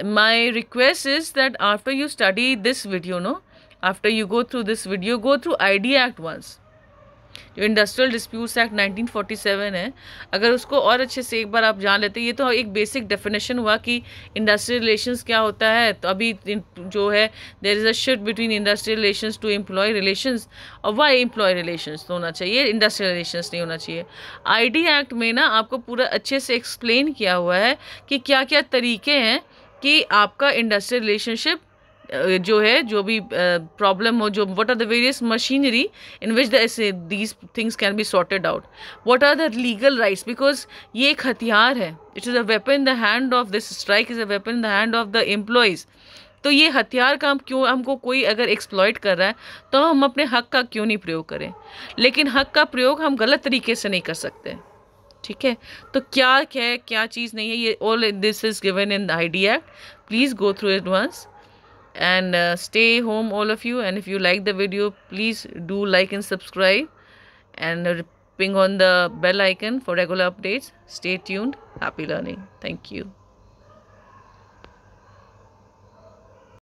Speaker 1: my request is that after you study this video no after you go through this video go through id act once जो industrial disputes act 1947 है अगर उसको और अच्छे से एक बार आप जान लेते हैं ये तो एक बेसिक डेफिनेशन हुआ कि इंडस्ट्रियल रिलेशंस क्या होता है तो अभी जो है there is a shift between industrial relations to employ relations और वाई एम्प्लॉय रिलेशंस तो होना चाहिए इंडस्ट्रियल रिलेशंस नहीं होना चाहिए आई एक्ट में ना आपको पूरा अच्छे से एक्सप्लेन किया हुआ है कि क्या क्या तरीके हैं कि आपका इंडस्ट्रियल रिलेशनशिप जो है जो भी प्रॉब्लम हो जो what are the various machinery in which these things can be sorted out what are the legal rights because ये एक हथियार है it is a weapon in the hand of this strike is a weapon in the hand of the employees तो ये हथियार का हम क्यों हमको कोई अगर एक्सप्लॉयट कर रहा है तो हम अपने हक का क्यों नहीं प्रयोग करें लेकिन हक का प्रयोग हम गलत तरीके से नहीं कर सकते ठीक है तो क्या है क्या चीज़ नहीं है ये all this is given in the I act please go through it once and stay home all of you and if you like the video please do like and subscribe and ping on the bell icon for regular updates stay tuned happy learning thank you